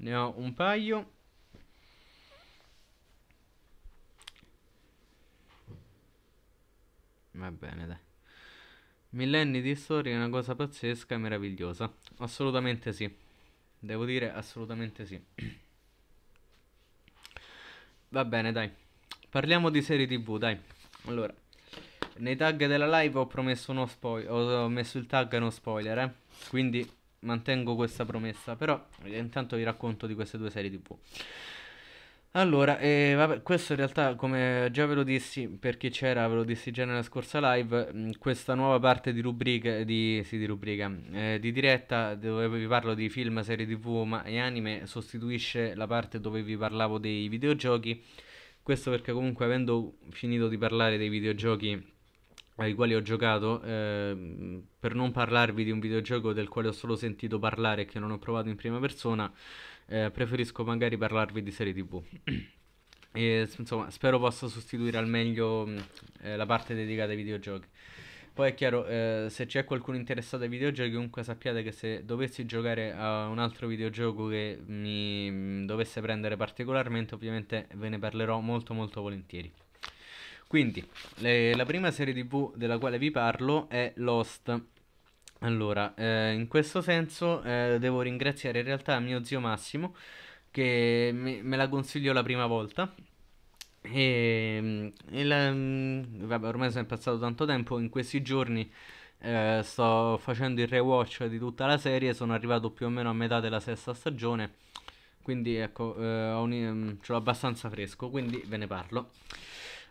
Ne ho un paio. Va bene, dai. Millenni di storie è una cosa pazzesca e meravigliosa. Assolutamente sì. Devo dire assolutamente sì. Va bene, dai. Parliamo di serie TV, dai. Allora, nei tag della live ho promesso uno spoiler, ho messo il tag no spoiler, eh. Quindi mantengo questa promessa, però intanto vi racconto di queste due serie TV. Allora, eh, vabbè, questo in realtà, come già ve lo dissi, per chi c'era, ve lo dissi già nella scorsa live, mh, mm, questa nuova parte di rubrica, di, sì, di, rubrica eh, di diretta dove vi parlo di film, serie tv ma, e anime sostituisce la parte dove vi parlavo dei videogiochi. Questo perché comunque avendo finito di parlare dei videogiochi ai quali ho giocato, eh, per non parlarvi di un videogioco del quale ho solo sentito parlare e che non ho provato in prima persona, eh, preferisco magari parlarvi di serie tv. e, insomma, spero possa sostituire al meglio mm, eh, la parte dedicata ai videogiochi. Poi è chiaro, eh, se c'è qualcuno interessato ai videogiochi, comunque sappiate che se dovessi giocare a un altro videogioco che mi mm, dovesse prendere particolarmente, ovviamente ve ne parlerò molto molto volentieri. Quindi, le, la prima serie tv della quale vi parlo è Lost. Allora, eh, in questo senso eh, devo ringraziare in realtà mio zio Massimo che me, me la consigliò la prima volta e, mm, e la, mm, vabbè, ormai è passato tanto tempo, in questi giorni eh, sto facendo il rewatch di tutta la serie, sono arrivato più o meno a metà della sesta stagione, quindi ecco, eh, ho un, mm, ce l'ho abbastanza fresco, quindi ve ne parlo.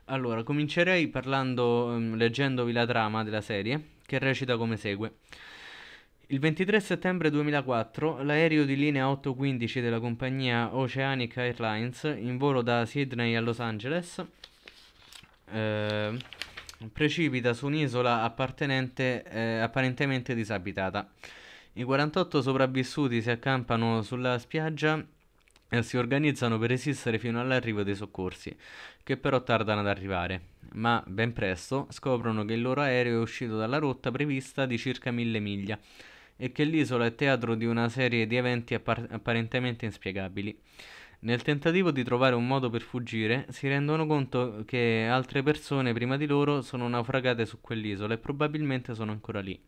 Allora, comincerei parlando, ehm, leggendovi la trama della serie, che recita come segue. Il 23 settembre 2004 l'aereo di linea 815 della compagnia Oceanic Airlines, in volo da Sydney a Los Angeles, eh, precipita su un'isola appartenente, eh, apparentemente disabitata. I 48 sopravvissuti si accampano sulla spiaggia e si organizzano per resistere fino all'arrivo dei soccorsi, che però tardano ad arrivare, ma ben presto scoprono che il loro aereo è uscito dalla rotta prevista di circa mille miglia e che l'isola è teatro di una serie di eventi appar- apparentemente inspiegabili. Nel tentativo di trovare un modo per fuggire, si rendono conto che altre persone prima di loro sono naufragate su quell'isola e probabilmente sono ancora lì.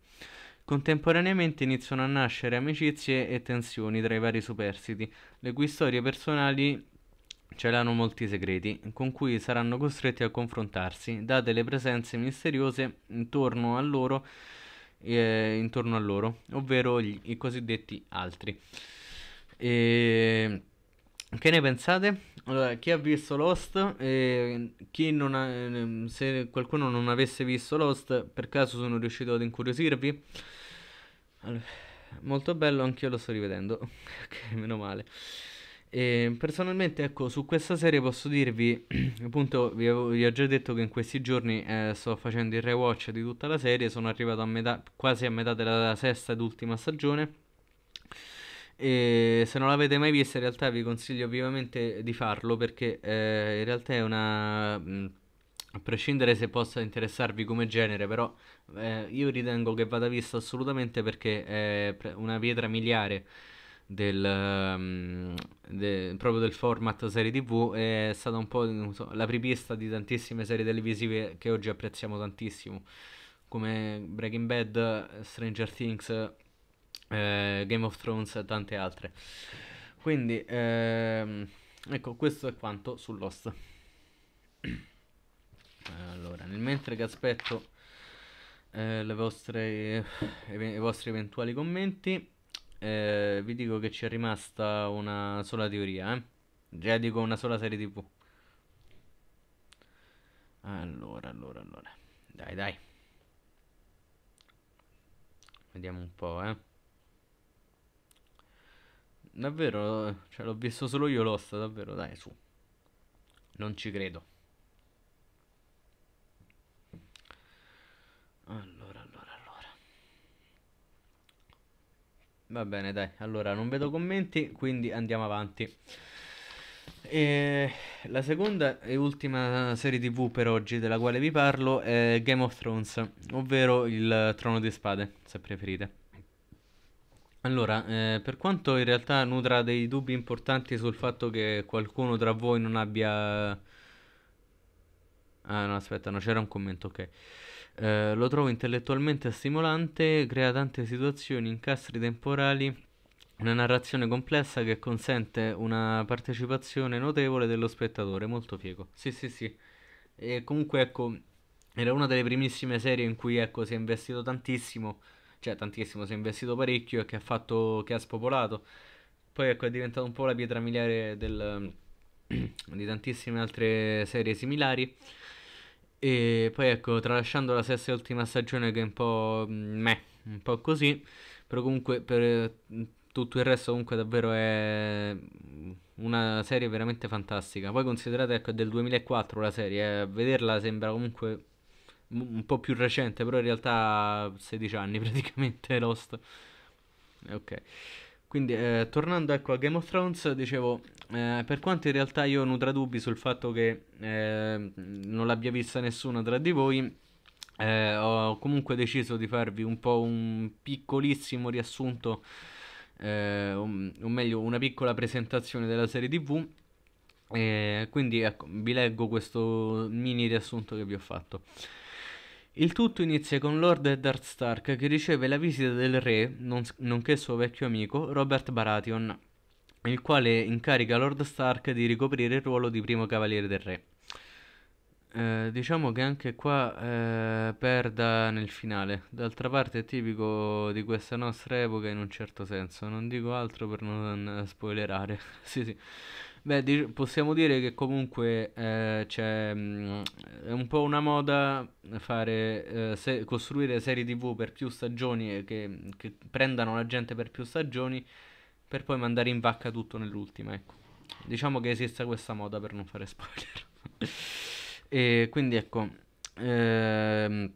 Contemporaneamente iniziano a nascere amicizie e tensioni tra i vari superstiti, le cui storie personali celano molti segreti, con cui saranno costretti a confrontarsi, date le presenze misteriose intorno a loro, eh, intorno a loro ovvero gli, i cosiddetti altri. E... Che ne pensate? Allora, chi ha visto Lost, eh, ha, ehm, se qualcuno non avesse visto Lost, per caso sono riuscito ad incuriosirvi? Allora, molto bello, anch'io lo sto rivedendo. ok, meno male. E ehm, personalmente, ecco, su questa serie posso dirvi, appunto, vi, avevo, vi ho già detto che in questi giorni eh, sto facendo il rewatch di tutta la serie, sono arrivato a metà, quasi a metà della sesta ed ultima stagione. E se non l'avete mai vista, in realtà vi consiglio vivamente di farlo perché eh, in realtà è una mh, a prescindere se possa interessarvi come genere, però eh, io ritengo che vada vista assolutamente perché è una pietra miliare del, mm, de, proprio del format serie tv, è stata un po' so, la pripista di tantissime serie televisive che oggi apprezziamo tantissimo, come Breaking Bad, Stranger Things, eh, Game of Thrones e tante altre. Quindi, ehm, ecco, questo è quanto su Lost. Allora, nel mentre che aspetto eh, vostre, i vostri eventuali commenti, eh, vi dico che ci è rimasta una sola teoria, eh? Già dico una sola serie TV. Allora, allora, allora. Dai, dai. Vediamo un po', eh. Davvero, cioè, l'ho visto solo io l'osta, davvero, dai, su. Non ci credo. Allora, allora, allora. Va bene, dai. Allora, non vedo commenti, quindi andiamo avanti. E la seconda e ultima serie tv per oggi della quale vi parlo è Game of Thrones, ovvero il Trono di Spade, se preferite. Allora, eh, per quanto in realtà nutra dei dubbi importanti sul fatto che qualcuno tra voi non abbia... Ah no, aspetta, no, c'era un commento, ok. Eh, lo trovo intellettualmente stimolante, crea tante situazioni, incastri temporali, una narrazione complessa che consente una partecipazione notevole dello spettatore, molto figo. Sì, sì, sì. E comunque, ecco, era una delle primissime serie in cui, ecco, si è investito tantissimo, cioè tantissimo, si è investito parecchio e che ha fatto, che ha spopolato. Poi, ecco, è diventata un po' la pietra miliare del, di tantissime altre serie similari. E poi ecco, tralasciando la sesta e ultima stagione che è un po' mm, meh, un po' così, però comunque per mm, tutto il resto comunque davvero è mm, una serie veramente fantastica. Poi considerate ecco, è del 2004 la serie, eh, vederla sembra comunque un po' più recente, però in realtà 16 anni praticamente Lost. Ok. Quindi, eh, tornando ecco, a Game of Thrones, dicevo, eh, per quanto in realtà io nutra dubbi sul fatto che eh, non l'abbia vista nessuno tra di voi, eh, ho comunque deciso di farvi un po' un piccolissimo riassunto, eh, un, o meglio, una piccola presentazione della serie TV. Eh, quindi ecco, vi leggo questo mini riassunto che vi ho fatto. Il tutto inizia con Lord Eddard Stark che riceve la visita del re, non, nonché suo vecchio amico, Robert Baratheon, il quale incarica Lord Stark di ricoprire il ruolo di primo cavaliere del re. Eh, diciamo che anche qua eh, perda nel finale. D'altra parte è tipico di questa nostra epoca in un certo senso. Non dico altro per non eh, spoilerare. sì, sì. Beh, di- possiamo dire che comunque eh, c'è mh, mm, è un po' una moda fare, eh, se- costruire serie TV per più stagioni e che, che prendano la gente per più stagioni per poi mandare in vacca tutto nell'ultima, ecco. Diciamo che esista questa moda per non fare spoiler. e quindi ecco ehm,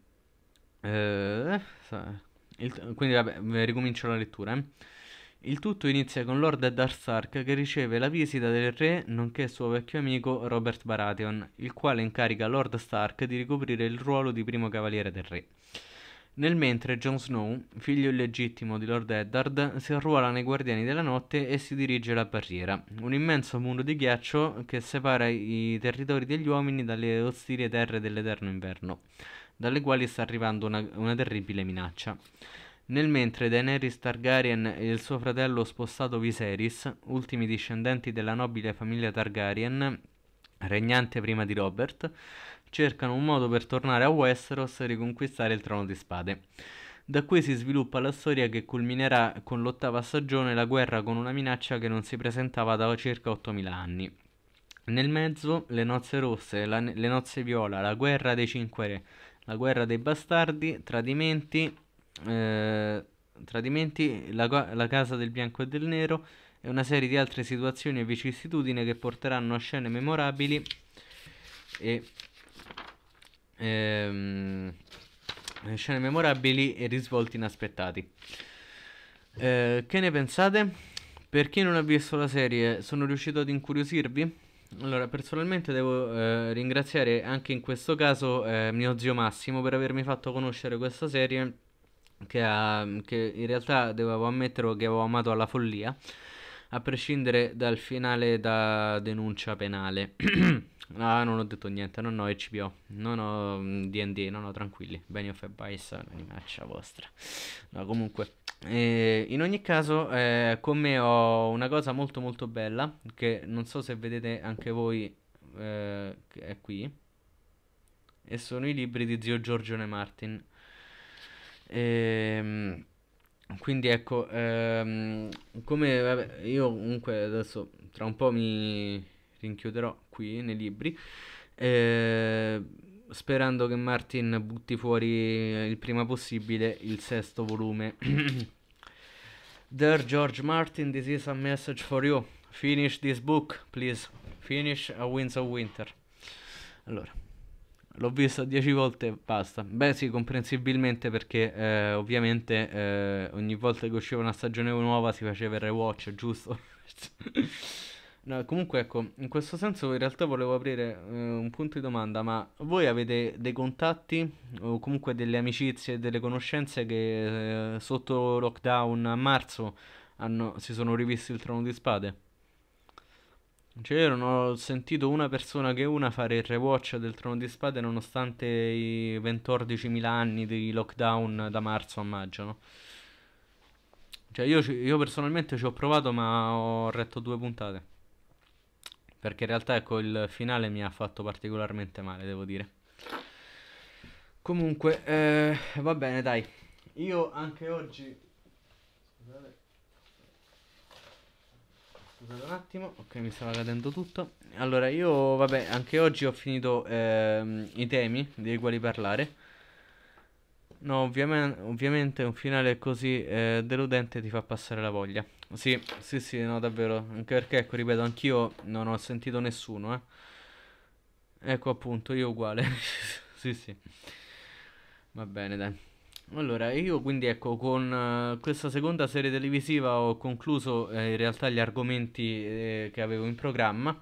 eh, sa- il- quindi vabbè, ricomincio la lettura, eh. Il tutto inizia con Lord Eddard che riceve la visita del re nonché suo vecchio amico Robert Baratheon, il quale incarica Lord Stark di ricoprire il ruolo di primo cavaliere del re. Nel mentre Jon Snow, figlio illegittimo di Lord Eddard, si arruola nei Guardiani della Notte e si dirige alla barriera, un immenso muro di ghiaccio che separa i territori degli uomini dalle ostili terre dell'eterno inverno, dalle quali sta arrivando una, una terribile minaccia. Nel mentre Daenerys Targaryen e il suo fratello spostato Viserys, ultimi discendenti della nobile famiglia Targaryen, regnante prima di Robert, cercano un modo per tornare a Westeros e riconquistare il trono di spade. Da qui si sviluppa la storia che culminerà con l'ottava stagione la guerra con una minaccia che non si presentava da circa 8.000 anni. Nel mezzo le nozze rosse, la, le nozze viola, la guerra dei cinque re, la guerra dei bastardi, tradimenti, eh, tradimenti, la, la casa del bianco e del nero e una serie di altre situazioni e vicissitudini che porteranno a scene memorabili e ehm, scene memorabili e risvolti inaspettati. Eh, che ne pensate? Per chi non ha visto la serie, sono riuscito ad incuriosirvi? Allora, personalmente devo eh, ringraziare anche in questo caso eh, mio zio Massimo per avermi fatto conoscere questa serie che, ha, che in realtà devo ammettere che avevo amato alla follia, a prescindere dal finale da denuncia penale. ah, non ho detto niente, non ho ECPO, non ho DD, non ho tranquilli. Benioff e Bice, minaccia vostra. No, comunque. Eh, in ogni caso, eh, con me ho una cosa molto molto bella, che non so se vedete anche voi, eh, è qui. E sono i libri di zio Giorgione Martin e, ehm, quindi ecco, ehm, come vabbè, io comunque adesso tra un po' mi rinchiuderò qui nei libri. Eh, sperando che Martin butti fuori il prima possibile il sesto volume. Dear George Martin, this is a message for you. Finish this book, please. Finish A Winds of Winter. Allora. L'ho visto dieci volte e basta. Beh, sì, comprensibilmente perché eh, ovviamente eh, ogni volta che usciva una stagione nuova si faceva il rewatch, giusto? no, comunque, ecco, in questo senso in realtà volevo aprire eh, un punto di domanda, ma voi avete dei contatti o comunque delle amicizie, delle conoscenze che eh, sotto lockdown a marzo hanno, si sono rivisti il trono di spade? Cioè, io non ho sentito una persona che una fare il rewatch del Trono di Spade nonostante i 14.000 anni di lockdown da marzo a maggio, no? Cioè, io, io personalmente ci ho provato, ma ho retto due puntate. Perché in realtà, ecco, il finale mi ha fatto particolarmente male, devo dire. Comunque, eh, va bene, dai. Io anche oggi... Scusate. Scusate un attimo, ok mi stava cadendo tutto. Allora io, vabbè, anche oggi ho finito ehm, i temi dei quali parlare. No, ovviamente, ovviamente un finale così eh, deludente ti fa passare la voglia. Sì, sì, sì, no, davvero. Anche perché, ecco, ripeto, anch'io non ho sentito nessuno, eh. Ecco appunto, io uguale. sì, sì. Va bene, dai. Allora, io quindi ecco, con eh, questa seconda serie televisiva ho concluso eh, in realtà gli argomenti eh, che avevo in programma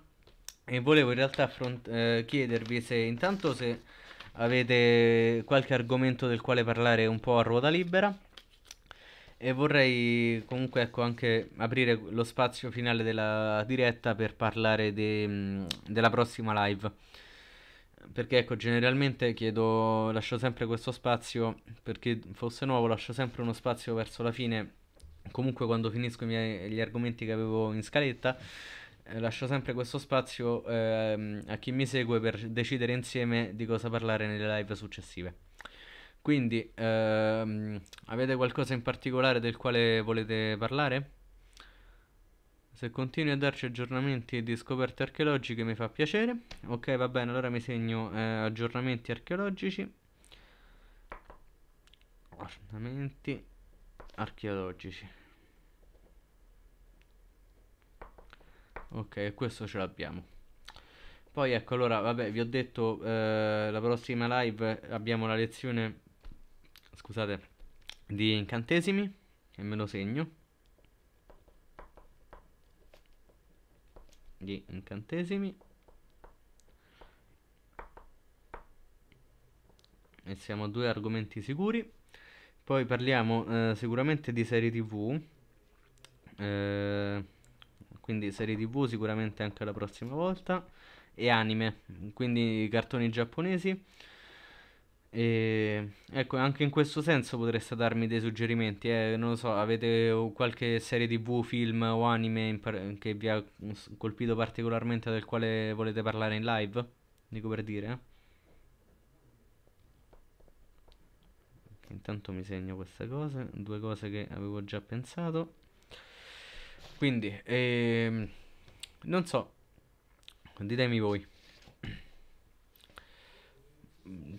e volevo in realtà affront- eh, chiedervi se intanto se avete qualche argomento del quale parlare un po' a ruota libera e vorrei comunque ecco, anche aprire lo spazio finale della diretta per parlare de- della prossima live perché ecco, generalmente chiedo, lascio sempre questo spazio, perché fosse nuovo lascio sempre uno spazio verso la fine, comunque quando finisco miei, gli argomenti che avevo in scaletta, eh, lascio sempre questo spazio eh, a chi mi segue per decidere insieme di cosa parlare nelle live successive. Quindi, ehm, avete qualcosa in particolare del quale volete parlare? Se continui a darci aggiornamenti e di scoperte archeologiche mi fa piacere. Ok, va bene, allora mi segno eh, aggiornamenti archeologici. Aggiornamenti archeologici. Ok, questo ce l'abbiamo. Poi ecco, allora, vabbè, vi ho detto, eh, la prossima live abbiamo la lezione, scusate, di incantesimi e me lo segno. gli incantesimi e siamo a due argomenti sicuri poi parliamo eh, sicuramente di serie tv eh, quindi serie tv sicuramente anche la prossima volta e anime quindi cartoni giapponesi e ecco, anche in questo senso potreste darmi dei suggerimenti. Eh? Non lo so, avete uh, qualche serie tv, film o anime par- che vi ha mm, colpito particolarmente del quale volete parlare in live? Dico per dire. eh? Intanto mi segno queste cose, due cose che avevo già pensato. Quindi, ehm, non so, ditemi voi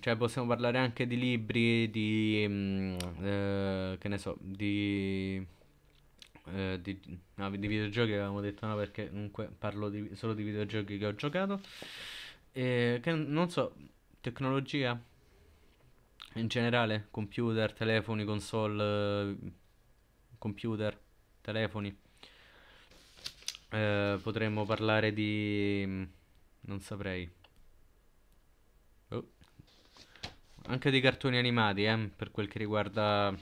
cioè possiamo parlare anche di libri, di... Mm, eh, che ne so, di... Eh, di, no, di videogiochi avevamo detto no perché comunque parlo di, solo di videogiochi che ho giocato eh, che non so tecnologia in generale computer telefoni console computer telefoni eh, potremmo parlare di mm, non saprei anche dei cartoni animati, eh, per quel che riguarda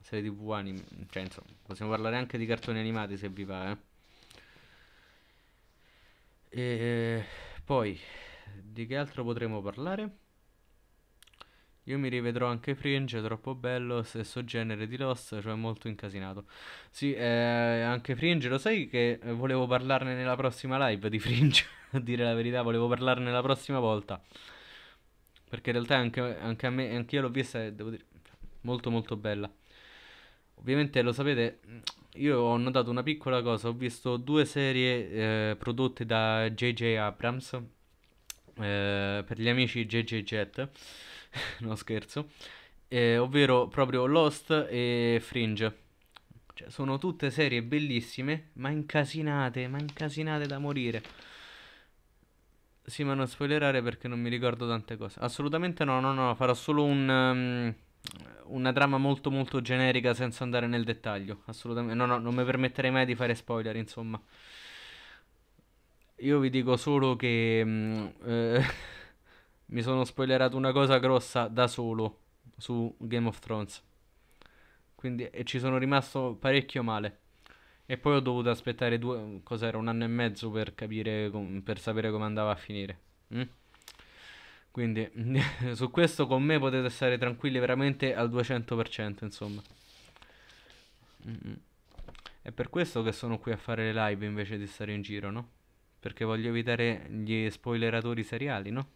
serie tv anime, cioè insomma, possiamo parlare anche di cartoni animati se vi va, eh. E poi di che altro potremo parlare? Io mi rivedrò anche Fringe, troppo bello, stesso genere di Lost, cioè molto incasinato. Sì, eh, anche Fringe, lo sai che volevo parlarne nella prossima live di Fringe, a dire la verità, volevo parlarne la prossima volta. Perché in realtà anche, anche a me, anche io l'ho vista e devo dire, molto molto bella. Ovviamente lo sapete, io ho notato una piccola cosa, ho visto due serie eh, prodotte da JJ Abrams, eh, per gli amici JJ Jet, non scherzo, eh, ovvero proprio Lost e Fringe. Cioè, sono tutte serie bellissime, ma incasinate, ma incasinate da morire. Sì, ma non spoilerare perché non mi ricordo tante cose. Assolutamente no, no, no, farò solo un, um, una trama molto molto generica senza andare nel dettaglio. Assolutamente. No, no, non mi permetterei mai di fare spoiler, insomma. Io vi dico solo che um, eh, mi sono spoilerato una cosa grossa da solo su Game of Thrones. Quindi e ci sono rimasto parecchio male. E poi ho dovuto aspettare due, cos'era, un anno e mezzo per capire, per sapere come andava a finire. Mm? Quindi su questo con me potete stare tranquilli veramente al 200%, insomma. Mm-mm. È per questo che sono qui a fare le live invece di stare in giro, no? Perché voglio evitare gli spoileratori seriali, no?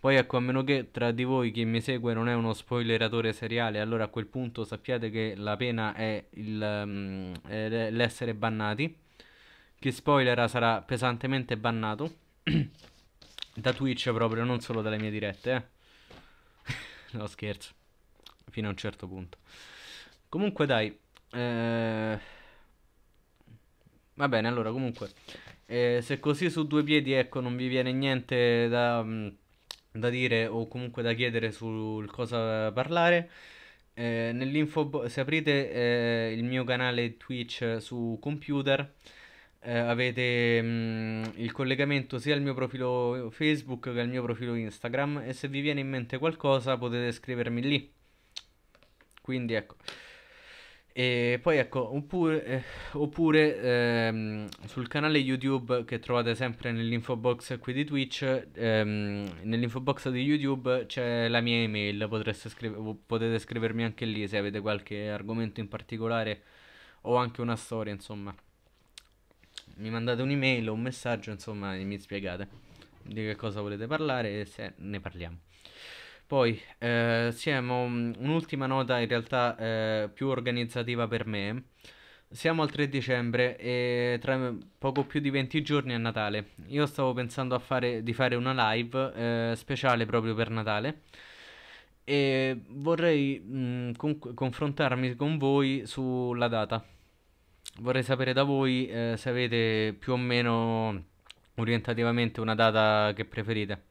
Poi ecco, a meno che tra di voi chi mi segue non è uno spoileratore seriale, allora a quel punto sappiate che la pena è, il, mm, è l'essere bannati. Chi spoilera sarà pesantemente bannato. da Twitch proprio, non solo dalle mie dirette, eh. no scherzo, fino a un certo punto. Comunque dai, eh... va bene, allora comunque, eh, se così su due piedi, ecco, non vi viene niente da... Mh, mm, da dire o comunque da chiedere sul cosa parlare. Eh, nell'info, se aprite eh, il mio canale Twitch su computer, eh, avete mh, mm, il collegamento sia al mio profilo Facebook che al mio profilo Instagram e se vi viene in mente qualcosa potete scrivermi lì. Quindi ecco. E poi ecco, oppure, eh, oppure ehm, sul canale YouTube che trovate sempre nell'info box qui di Twitch, ehm, nell'info box di YouTube c'è la mia email, scrive potete scrivermi anche lì se avete qualche argomento in particolare o anche una storia, insomma. Mi mandate un'email o un messaggio, insomma, e mi spiegate di che cosa volete parlare e se ne parliamo. Poi eh, siamo un'ultima nota in realtà eh, più organizzativa per me. Siamo al 3 dicembre e tra poco più di 20 giorni a Natale. Io stavo pensando fare, di fare una live eh, speciale proprio per Natale e vorrei mh, mm, con- confrontarmi con voi sulla data. Vorrei sapere da voi eh, se avete più o meno orientativamente una data che preferite.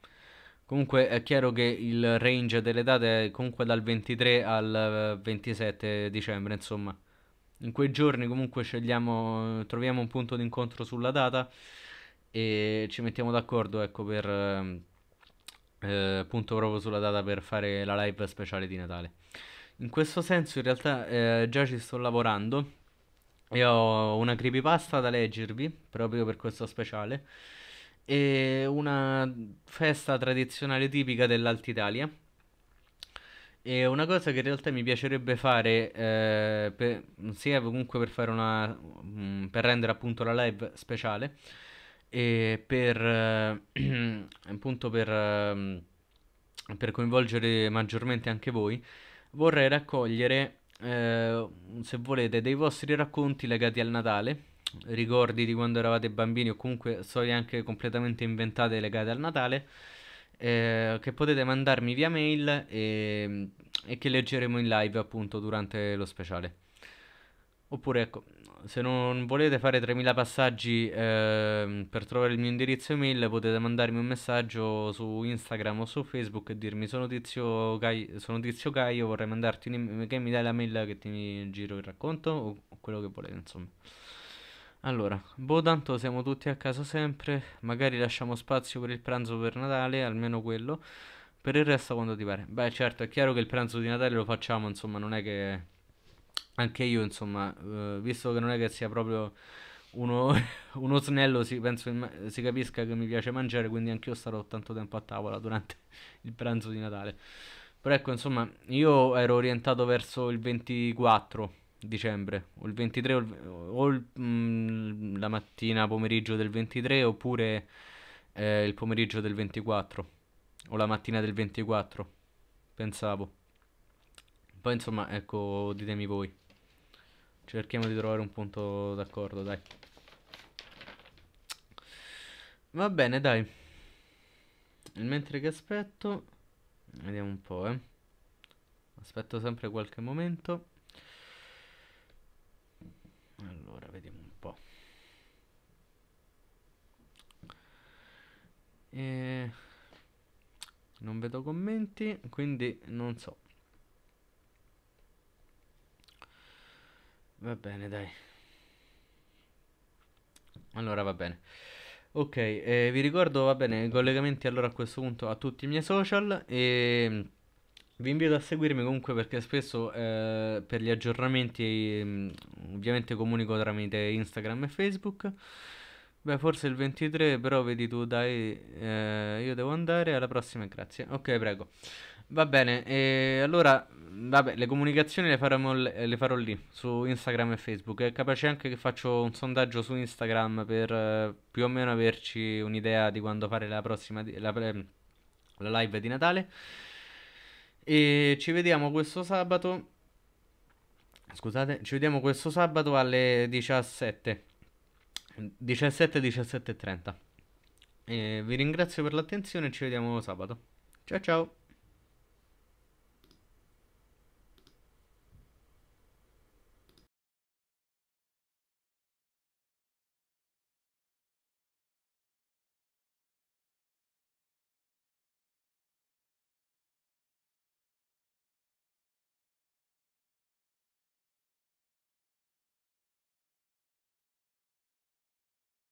Comunque è chiaro che il range delle date è comunque dal 23 al 27 eh, dicembre, insomma. In quei giorni comunque scegliamo, troviamo un punto d'incontro sulla data e ci mettiamo d'accordo, ecco, per eh, eh, punto proprio sulla data per fare la live speciale di Natale. In questo senso in realtà eh, già ci sto lavorando e ho una creepypasta da leggervi proprio per questo speciale è una festa tradizionale tipica dell'Alta Italia. E una cosa che in realtà mi piacerebbe fare, eh, per, sia eh, comunque per fare una. Mm, per rendere appunto la live speciale, e per eh, appunto per, mm, per, coinvolgere maggiormente anche voi, vorrei raccogliere, eh, se volete, dei vostri racconti legati al Natale ricordi di quando eravate bambini o comunque storie anche completamente inventate legate al Natale eh, che potete mandarmi via mail e, e, che leggeremo in live appunto durante lo speciale. Oppure ecco, se non volete fare 3000 passaggi eh, per trovare il mio indirizzo email potete mandarmi un messaggio su Instagram o su Facebook e dirmi sono Tizio Caio, sono tizio Caio vorrei mandarti un email, che mi dai la mail che ti giro il racconto o quello che volete insomma. Allora, boh, tanto siamo tutti a casa sempre, magari lasciamo spazio per il pranzo per Natale, almeno quello, per il resto quando ti pare. Beh, certo, è chiaro che il pranzo di Natale lo facciamo, insomma, non è che... Anche io, insomma, eh, visto che non è che sia proprio uno, uno snello, si, penso si capisca che mi piace mangiare, quindi anch'io starò tanto tempo a tavola durante il pranzo di Natale. Però ecco, insomma, io ero orientato verso il 24 dicembre, o il 23 o, il, o il, mh, mm, la mattina pomeriggio del 23 oppure eh, il pomeriggio del 24 o la mattina del 24, pensavo. Poi insomma, ecco, ditemi voi. Cerchiamo di trovare un punto d'accordo, dai. Va bene, dai. Mentre che aspetto, vediamo un po', eh. Aspetto sempre qualche momento. E non vedo commenti, quindi non so. Va bene, dai. Allora va bene. Ok, eh, vi ricordo, va bene, i collegamenti allora a questo punto a tutti i miei social e mm, vi invito a seguirmi comunque perché spesso eh, per gli aggiornamenti mm, ovviamente comunico tramite Instagram e Facebook. Beh, forse il 23, però vedi tu, dai, eh, io devo andare, alla prossima grazie. Ok, prego. Va bene, e allora, vabbè, le comunicazioni le, faremo, le farò lì, su Instagram e Facebook. È capace anche che faccio un sondaggio su Instagram per eh, più o meno averci un'idea di quando fare la prossima, la, ehm, la live di Natale. E ci vediamo questo sabato. Scusate, ci vediamo questo sabato alle 17. 17, 17 e 30. E vi ringrazio per l'attenzione e ci vediamo sabato. Ciao ciao!